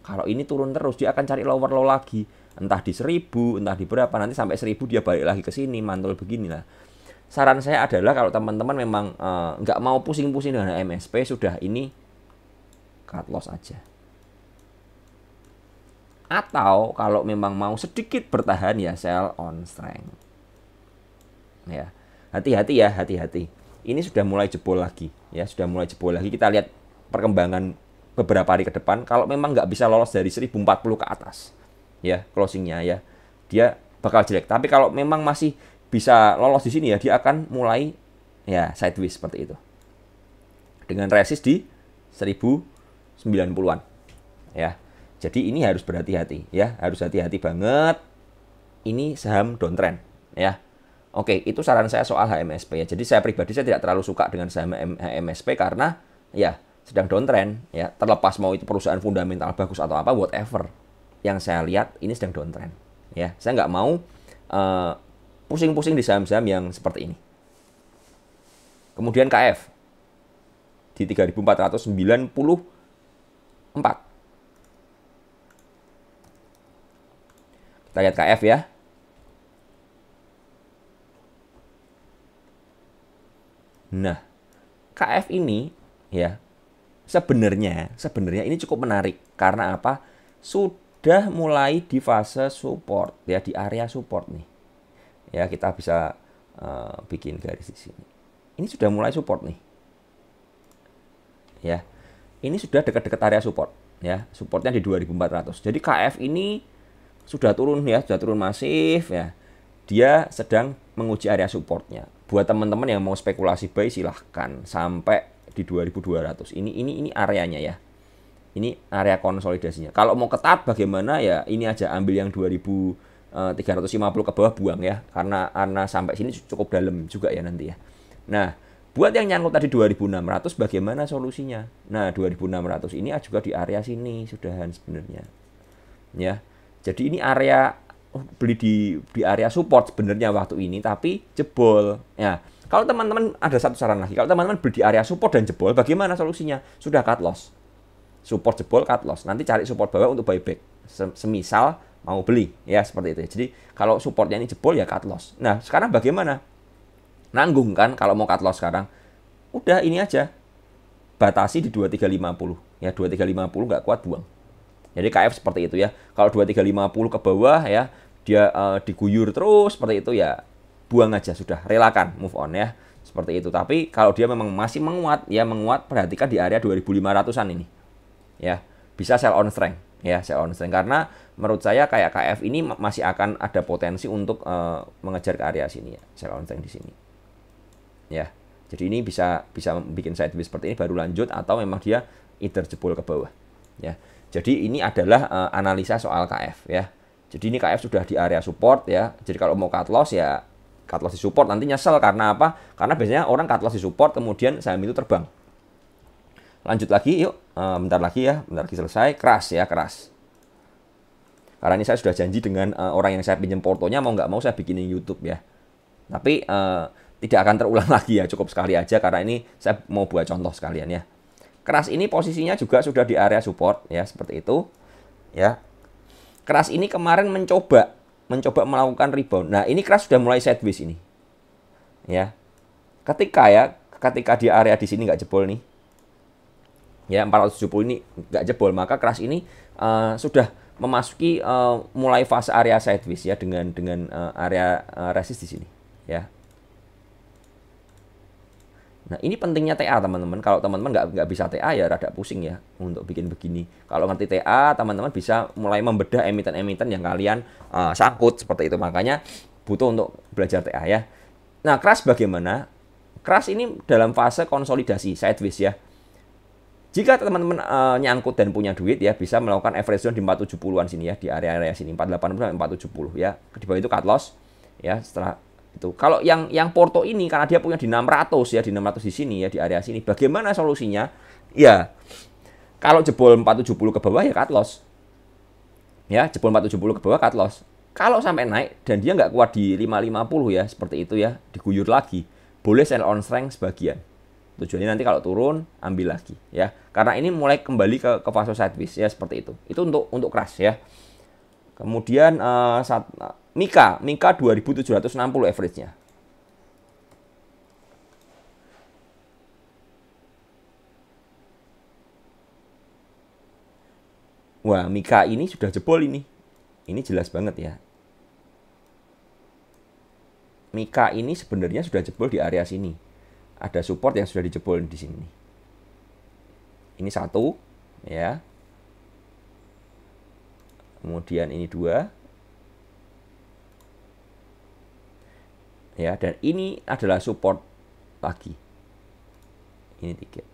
Kalau ini turun terus, dia akan cari lower low lagi. Entah di 1000, entah di berapa. Nanti sampai 1000 dia balik lagi ke sini, mantul beginilah saran saya adalah kalau teman-teman memang uh, nggak mau pusing-pusing dengan MSP sudah ini cut loss aja. Atau kalau memang mau sedikit bertahan ya sell on strength. Ya. Hati-hati ya, hati-hati. Ini sudah mulai jebol lagi ya, sudah mulai jebol lagi. Kita lihat perkembangan beberapa hari ke depan kalau memang nggak bisa lolos dari 1040 ke atas ya closingnya ya dia bakal jelek tapi kalau memang masih bisa lolos di sini ya, dia akan mulai ya sideways seperti itu. Dengan resist di 1090-an. Ya. Jadi ini harus berhati-hati ya, harus hati-hati banget. Ini saham downtrend ya. Oke, itu saran saya soal HMSP ya. Jadi saya pribadi saya tidak terlalu suka dengan saham HMSP karena ya sedang downtrend ya. Terlepas mau itu perusahaan fundamental bagus atau apa whatever. Yang saya lihat ini sedang downtrend ya. Saya nggak mau uh, pusing-pusing di saham-saham yang seperti ini. Kemudian KF di 3494. Kita lihat KF ya. Nah, KF ini ya sebenarnya sebenarnya ini cukup menarik karena apa? Sudah mulai di fase support ya di area support nih ya kita bisa uh, bikin garis di sini ini sudah mulai support nih ya ini sudah dekat-dekat area support ya supportnya di 2400 jadi KF ini sudah turun ya sudah turun masif ya dia sedang menguji area supportnya buat teman-teman yang mau spekulasi buy silahkan sampai di 2200 ini ini ini areanya ya ini area konsolidasinya kalau mau ketat bagaimana ya ini aja ambil yang 2000 350 eh, ke bawah buang ya karena karena sampai sini cukup dalam juga ya nanti ya. Nah, buat yang nyangkut tadi 2600 bagaimana solusinya? Nah, 2600 ini juga di area sini sudahan sebenarnya. Ya. Jadi ini area oh, beli di di area support sebenarnya waktu ini tapi jebol. Ya. Kalau teman-teman ada satu saran lagi, kalau teman-teman beli di area support dan jebol, bagaimana solusinya? Sudah cut loss. Support jebol cut loss. Nanti cari support bawah untuk buyback. Semisal mau beli ya seperti itu. Jadi kalau supportnya ini jebol ya cut loss. Nah sekarang bagaimana? Nanggung kan kalau mau cut loss sekarang? Udah ini aja batasi di 2350 ya 2350 nggak kuat buang. Jadi KF seperti itu ya. Kalau 2350 ke bawah ya dia uh, diguyur terus seperti itu ya buang aja sudah relakan move on ya seperti itu. Tapi kalau dia memang masih menguat ya menguat perhatikan di area 2500-an ini ya bisa sell on strength ya saya understand karena menurut saya kayak KF ini masih akan ada potensi untuk uh, mengejar ke area sini ya saya understand di sini ya jadi ini bisa bisa bikin sideways seperti ini baru lanjut atau memang dia either jebol ke bawah ya jadi ini adalah uh, analisa soal KF ya jadi ini KF sudah di area support ya jadi kalau mau cut loss ya cut loss di support nanti nyesel karena apa karena biasanya orang cut loss di support kemudian saham itu terbang Lanjut lagi yuk, uh, bentar lagi ya, bentar lagi selesai. Keras ya, keras. Karena ini saya sudah janji dengan uh, orang yang saya pinjam portonya, mau nggak mau saya bikinin YouTube ya. Tapi uh, tidak akan terulang lagi ya, cukup sekali aja karena ini saya mau buat contoh sekalian ya. Keras ini posisinya juga sudah di area support ya, seperti itu. Ya. Keras ini kemarin mencoba mencoba melakukan rebound. Nah, ini keras sudah mulai sideways ini. Ya. Ketika ya, ketika di area di sini nggak jebol nih ya 470 ini nggak jebol maka keras ini uh, sudah memasuki uh, mulai fase area sideways ya dengan dengan uh, area uh, resist di sini ya Nah ini pentingnya TA teman-teman. Kalau teman-teman nggak nggak bisa TA ya rada pusing ya untuk bikin begini. Kalau ngerti TA teman-teman bisa mulai membedah emiten-emiten yang kalian uh, sangkut seperti itu. Makanya butuh untuk belajar TA ya. Nah crash bagaimana? Crash ini dalam fase konsolidasi sideways ya. Jika teman-teman uh, nyangkut dan punya duit ya bisa melakukan average zone di 470-an sini ya di area-area sini 480 sampai 470 ya. Di bawah itu cut loss ya setelah itu. Kalau yang yang Porto ini karena dia punya di 600 ya di 600 di sini ya di area sini. Bagaimana solusinya? Ya kalau jebol 470 ke bawah ya cut loss. Ya, jebol 470 ke bawah cut loss. Kalau sampai naik dan dia nggak kuat di 550 ya, seperti itu ya, diguyur lagi. Boleh sell on strength sebagian. Tujuannya nanti kalau turun ambil lagi ya. Karena ini mulai kembali ke ke fase sideways ya seperti itu. Itu untuk untuk crash ya. Kemudian uh, saat, uh, Mika, Mika 2760 average-nya. Wah, Mika ini sudah jebol ini. Ini jelas banget ya. Mika ini sebenarnya sudah jebol di area sini ada support yang sudah dijebol di sini. Ini satu, ya. Kemudian ini dua, ya. Dan ini adalah support lagi. Ini tiga,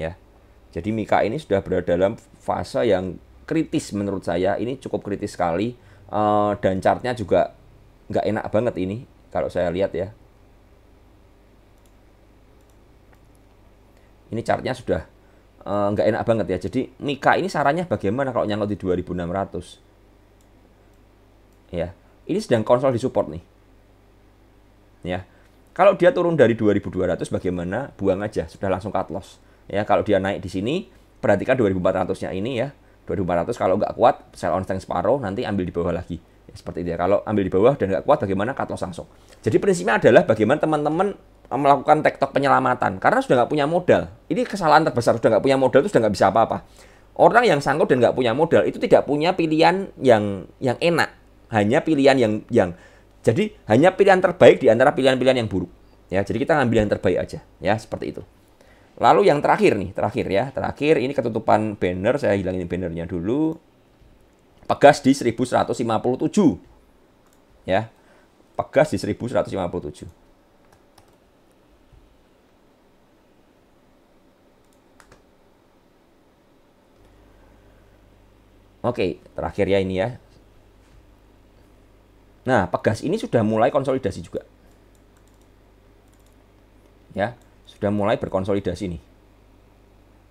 ya. Jadi Mika ini sudah berada dalam fase yang kritis menurut saya. Ini cukup kritis sekali uh, dan chartnya juga nggak enak banget ini kalau saya lihat ya. Ini chartnya sudah eh, nggak uh, enak banget ya. Jadi Mika ini sarannya bagaimana kalau nyangkut di 2600? Ya. Ini sedang konsol di support nih. Ya. Kalau dia turun dari 2200 bagaimana? Buang aja, sudah langsung cut loss. Ya, kalau dia naik di sini, perhatikan 2400-nya ini ya. 2400 kalau nggak kuat, sell on strength separuh, nanti ambil di bawah lagi. Ya, seperti itu ya. Kalau ambil di bawah dan nggak kuat, bagaimana cut loss langsung. Jadi prinsipnya adalah bagaimana teman-teman eh, melakukan tektok penyelamatan karena sudah nggak punya modal. Ini kesalahan terbesar sudah nggak punya modal itu sudah nggak bisa apa-apa. Orang yang sanggup dan nggak punya modal itu tidak punya pilihan yang yang enak, hanya pilihan yang yang jadi hanya pilihan terbaik di antara pilihan-pilihan yang buruk. Ya, jadi kita ngambil yang terbaik aja, ya seperti itu. Lalu yang terakhir nih, terakhir ya, terakhir ini ketutupan banner, saya hilangin bannernya dulu. Pegas di 1157. Ya. Pegas di 1157. Oke, terakhir ya ini ya. Nah, Pegas ini sudah mulai konsolidasi juga. Ya, sudah mulai berkonsolidasi nih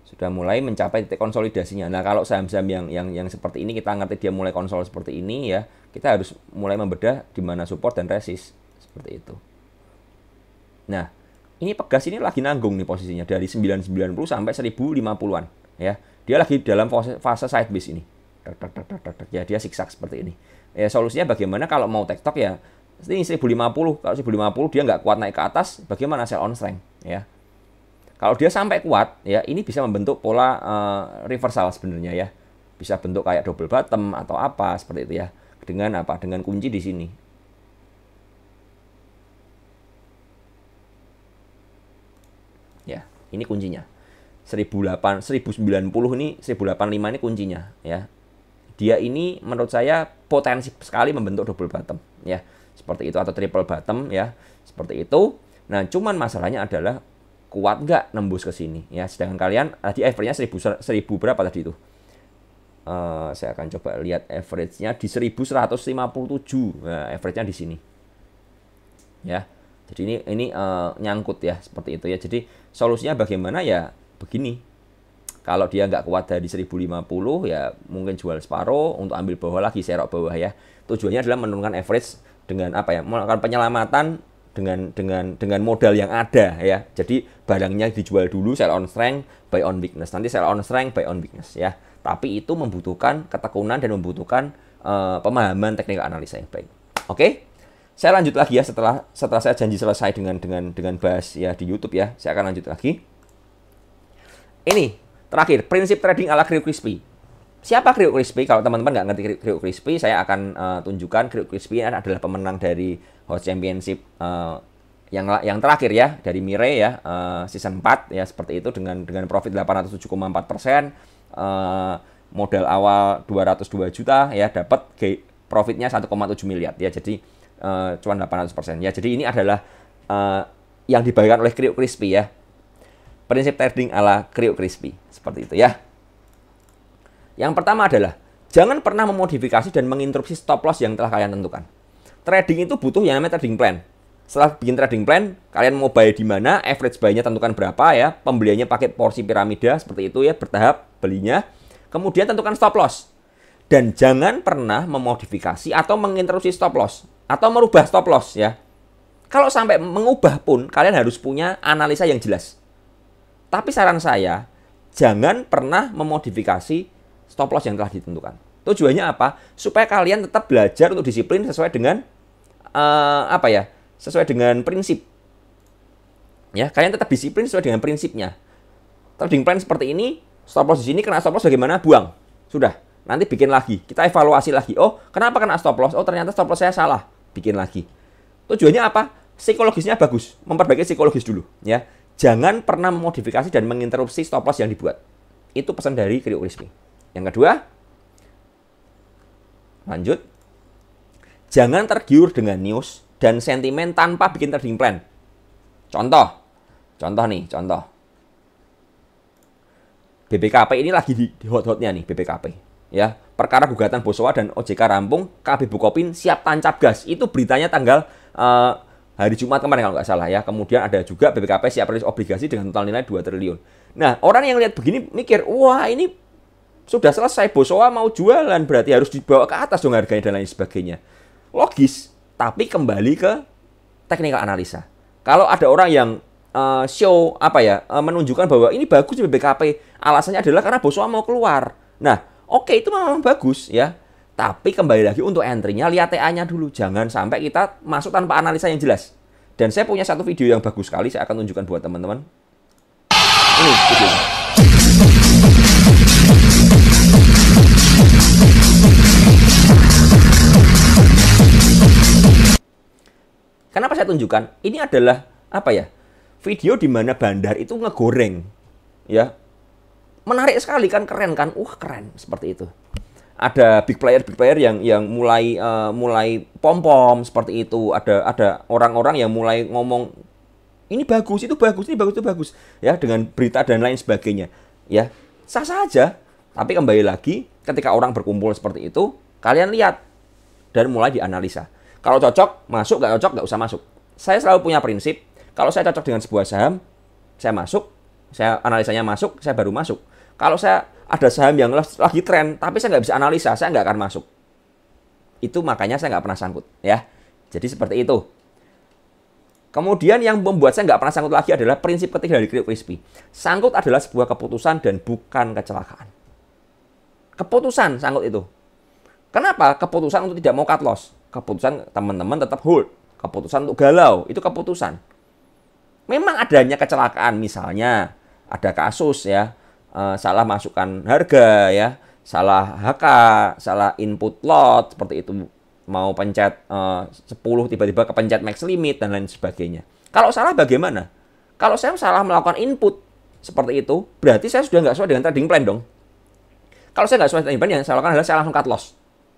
sudah mulai mencapai titik konsolidasinya. Nah, kalau saham-saham yang yang yang seperti ini kita ngerti dia mulai konsol seperti ini ya, kita harus mulai membedah di mana support dan resist seperti itu. Nah, ini pegas ini lagi nanggung nih posisinya dari 990 sampai 1050-an ya. Dia lagi dalam fase, fase sideways ini. Ya, dia siksak seperti ini. Ya, solusinya bagaimana kalau mau tektok ya ini 1050, kalau 1050 dia nggak kuat naik ke atas, bagaimana sell on strength ya kalau dia sampai kuat, ya ini bisa membentuk pola uh, reversal sebenarnya ya. Bisa bentuk kayak double bottom atau apa seperti itu ya. Dengan apa? Dengan kunci di sini. Ya, ini kuncinya. 1008 1090 ini 1085 ini kuncinya ya. Dia ini menurut saya potensi sekali membentuk double bottom ya. Seperti itu atau triple bottom ya. Seperti itu. Nah, cuman masalahnya adalah kuat nggak nembus ke sini ya sedangkan kalian tadi eh, average-nya 1000 1000 berapa tadi itu uh, saya akan coba lihat average-nya di 1157 nah, average-nya di sini ya jadi ini ini uh, nyangkut ya seperti itu ya jadi solusinya bagaimana ya begini kalau dia nggak kuat dari 1050 ya mungkin jual separuh untuk ambil bawah lagi serok bawah ya tujuannya adalah menurunkan average dengan apa ya melakukan penyelamatan dengan dengan dengan modal yang ada ya. Jadi barangnya dijual dulu sell on strength, buy on weakness. Nanti sell on strength, buy on weakness ya. Tapi itu membutuhkan ketekunan dan membutuhkan uh, pemahaman teknik analisa yang baik. Oke? Okay? Saya lanjut lagi ya setelah setelah saya janji selesai dengan dengan dengan bahas ya di YouTube ya. Saya akan lanjut lagi. Ini terakhir prinsip trading ala Creo Crispy. Siapa Creo Crispy? Kalau teman-teman nggak ngerti Creo Crispy, saya akan uh, tunjukkan Creo Crispy adalah pemenang dari host championship uh, yang yang terakhir ya dari Mire ya uh, season 4 ya seperti itu dengan dengan profit 807,4 persen uh, modal awal 202 juta ya dapat profitnya 1,7 miliar ya jadi uh, cuan 800 ya jadi ini adalah uh, yang dibayarkan oleh Kriuk Crispy ya prinsip trading ala Kriuk Crispy seperti itu ya yang pertama adalah jangan pernah memodifikasi dan menginterupsi stop loss yang telah kalian tentukan trading itu butuh yang namanya trading plan. Setelah bikin trading plan, kalian mau buy di mana, average buy-nya tentukan berapa ya, pembeliannya pakai porsi piramida seperti itu ya, bertahap belinya. Kemudian tentukan stop loss. Dan jangan pernah memodifikasi atau menginterupsi stop loss atau merubah stop loss ya. Kalau sampai mengubah pun kalian harus punya analisa yang jelas. Tapi saran saya, jangan pernah memodifikasi stop loss yang telah ditentukan. Tujuannya apa? Supaya kalian tetap belajar untuk disiplin sesuai dengan uh, apa ya sesuai dengan prinsip ya kalian tetap disiplin sesuai dengan prinsipnya trading plan seperti ini stop loss di sini kena stop loss bagaimana buang sudah nanti bikin lagi kita evaluasi lagi oh kenapa kena stop loss oh ternyata stop loss saya salah bikin lagi tujuannya apa psikologisnya bagus memperbaiki psikologis dulu ya jangan pernah memodifikasi dan menginterupsi stop loss yang dibuat itu pesan dari Kriuk yang kedua lanjut Jangan tergiur dengan news dan sentimen tanpa bikin trading plan. Contoh, contoh nih, contoh. BPKP ini lagi di, di hot-hotnya nih BPKP. Ya, perkara gugatan Bosowa dan OJK rampung, KB Bukopin siap tancap gas. Itu beritanya tanggal uh, hari Jumat kemarin kalau nggak salah ya. Kemudian ada juga BPKP siap rilis obligasi dengan total nilai 2 triliun. Nah, orang yang lihat begini mikir, wah ini sudah selesai Bosowa mau jualan berarti harus dibawa ke atas dong harganya dan lain sebagainya logis, tapi kembali ke technical analisa. Kalau ada orang yang uh, show apa ya uh, menunjukkan bahwa ini bagus di BPKP, alasannya adalah karena Boswa mau keluar. Nah, oke okay, itu memang bagus ya. Tapi kembali lagi untuk entry-nya lihat TA-nya dulu, jangan sampai kita masuk tanpa analisa yang jelas. Dan saya punya satu video yang bagus sekali saya akan tunjukkan buat teman-teman. Ini video. Kenapa saya tunjukkan? Ini adalah apa ya? Video di mana bandar itu ngegoreng, ya. Menarik sekali kan, keren kan? Wah keren seperti itu. Ada big player big player yang yang mulai uh, mulai pom pom seperti itu. Ada ada orang-orang yang mulai ngomong ini bagus itu bagus ini bagus itu bagus ya dengan berita dan lain sebagainya ya sah sah aja. Tapi kembali lagi ketika orang berkumpul seperti itu kalian lihat dan mulai dianalisa kalau cocok, masuk. Nggak cocok, nggak usah masuk. Saya selalu punya prinsip, kalau saya cocok dengan sebuah saham, saya masuk. Saya analisanya masuk, saya baru masuk. Kalau saya ada saham yang lagi tren, tapi saya nggak bisa analisa, saya nggak akan masuk. Itu makanya saya nggak pernah sangkut. ya. Jadi seperti itu. Kemudian yang membuat saya nggak pernah sangkut lagi adalah prinsip ketiga dari Crypto Crispy. Sangkut adalah sebuah keputusan dan bukan kecelakaan. Keputusan sangkut itu. Kenapa? Keputusan untuk tidak mau cut loss keputusan teman-teman tetap hold. Keputusan untuk galau, itu keputusan. Memang adanya kecelakaan misalnya, ada kasus ya, eh, salah masukkan harga ya, salah HK, salah input lot seperti itu mau pencet eh, uh, 10 tiba-tiba kepencet max limit dan lain sebagainya. Kalau salah bagaimana? Kalau saya salah melakukan input seperti itu, berarti saya sudah nggak sesuai dengan trading plan dong. Kalau saya nggak sesuai dengan trading plan, yang saya lakukan adalah saya langsung cut loss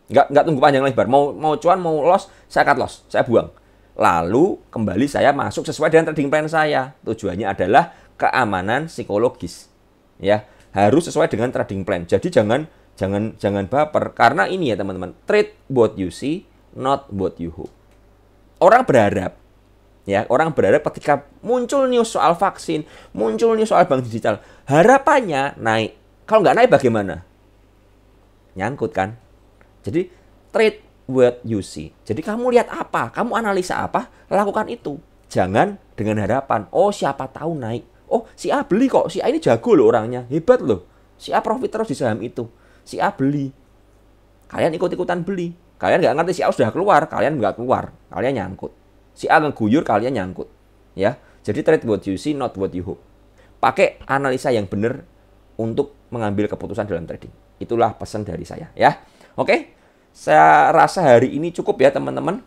nggak nggak tunggu panjang lebar mau mau cuan mau los saya cut los saya buang lalu kembali saya masuk sesuai dengan trading plan saya tujuannya adalah keamanan psikologis ya harus sesuai dengan trading plan jadi jangan jangan jangan baper karena ini ya teman-teman trade what you see not what you hope orang berharap ya orang berharap ketika muncul news soal vaksin muncul news soal bank digital harapannya naik kalau nggak naik bagaimana nyangkut kan jadi trade what you see. Jadi kamu lihat apa, kamu analisa apa, lakukan itu. Jangan dengan harapan, oh siapa tahu naik. Oh si A beli kok, si A ini jago loh orangnya, hebat loh. Si A profit terus di saham itu, si A beli. Kalian ikut-ikutan beli. Kalian nggak ngerti si A sudah keluar, kalian nggak keluar, kalian nyangkut. Si A ngeguyur, kalian nyangkut. Ya, jadi trade what you see, not what you hope. Pakai analisa yang benar untuk mengambil keputusan dalam trading. Itulah pesan dari saya ya. Oke, saya rasa hari ini cukup ya teman-teman.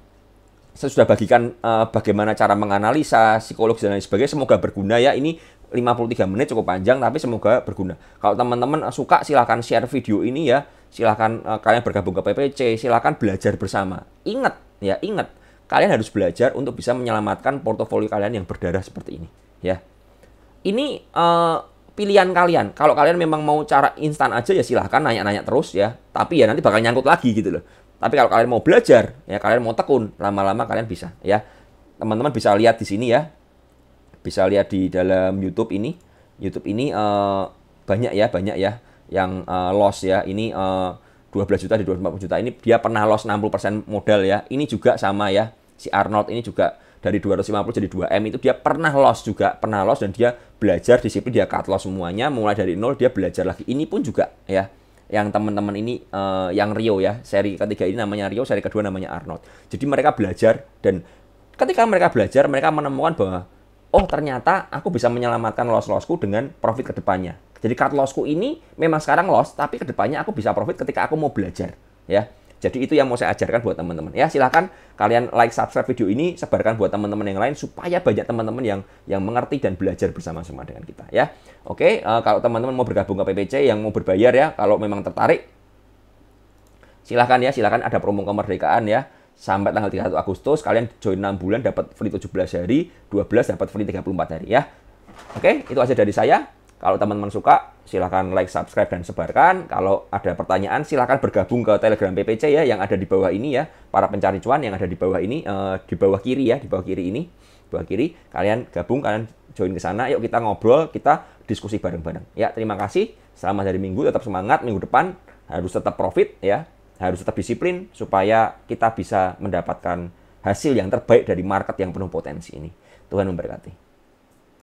Saya sudah bagikan uh, bagaimana cara menganalisa, psikologis dan lain sebagainya. Semoga berguna ya. Ini 53 menit cukup panjang tapi semoga berguna. Kalau teman-teman suka silahkan share video ini ya. Silahkan uh, kalian bergabung ke PPC, silahkan belajar bersama. Ingat ya, ingat. Kalian harus belajar untuk bisa menyelamatkan portofolio kalian yang berdarah seperti ini ya. Ini uh, pilihan kalian. Kalau kalian memang mau cara instan aja ya silahkan nanya-nanya terus ya. Tapi ya nanti bakal nyangkut lagi gitu loh. Tapi kalau kalian mau belajar, ya kalian mau tekun, lama-lama kalian bisa ya. Teman-teman bisa lihat di sini ya. Bisa lihat di dalam YouTube ini. YouTube ini uh, banyak ya, banyak ya yang uh, loss ya. Ini uh, eh, 12 juta di 240 juta ini dia pernah loss 60% modal ya. Ini juga sama ya. Si Arnold ini juga dari 250 jadi 2M itu dia pernah loss juga, pernah loss dan dia belajar disiplin dia cut loss semuanya mulai dari nol dia belajar lagi. Ini pun juga ya yang teman-teman ini uh, yang Rio ya, seri ketiga ini namanya Rio, seri kedua namanya Arnold. Jadi mereka belajar dan ketika mereka belajar mereka menemukan bahwa oh ternyata aku bisa menyelamatkan loss lossku dengan profit ke depannya. Jadi cut lossku ini memang sekarang loss tapi kedepannya aku bisa profit ketika aku mau belajar ya jadi itu yang mau saya ajarkan buat teman-teman. Ya silahkan kalian like, subscribe video ini, sebarkan buat teman-teman yang lain supaya banyak teman-teman yang yang mengerti dan belajar bersama-sama dengan kita. Ya, oke. Uh, kalau teman-teman mau bergabung ke PPC yang mau berbayar ya, kalau memang tertarik, silahkan ya, silahkan ada promo kemerdekaan ya sampai tanggal 31 Agustus kalian join 6 bulan dapat free 17 hari, 12 dapat free 34 hari ya. Oke, itu aja dari saya. Kalau teman-teman suka silahkan like, subscribe, dan sebarkan. Kalau ada pertanyaan, silahkan bergabung ke Telegram PPC ya, yang ada di bawah ini ya. Para pencari cuan yang ada di bawah ini, uh, di bawah kiri ya, di bawah kiri ini. Di Bawah kiri, kalian gabung, kalian join ke sana. Yuk kita ngobrol, kita diskusi bareng-bareng. Ya, terima kasih. Selamat hari Minggu, tetap semangat. Minggu depan harus tetap profit ya, harus tetap disiplin supaya kita bisa mendapatkan hasil yang terbaik dari market yang penuh potensi ini. Tuhan memberkati.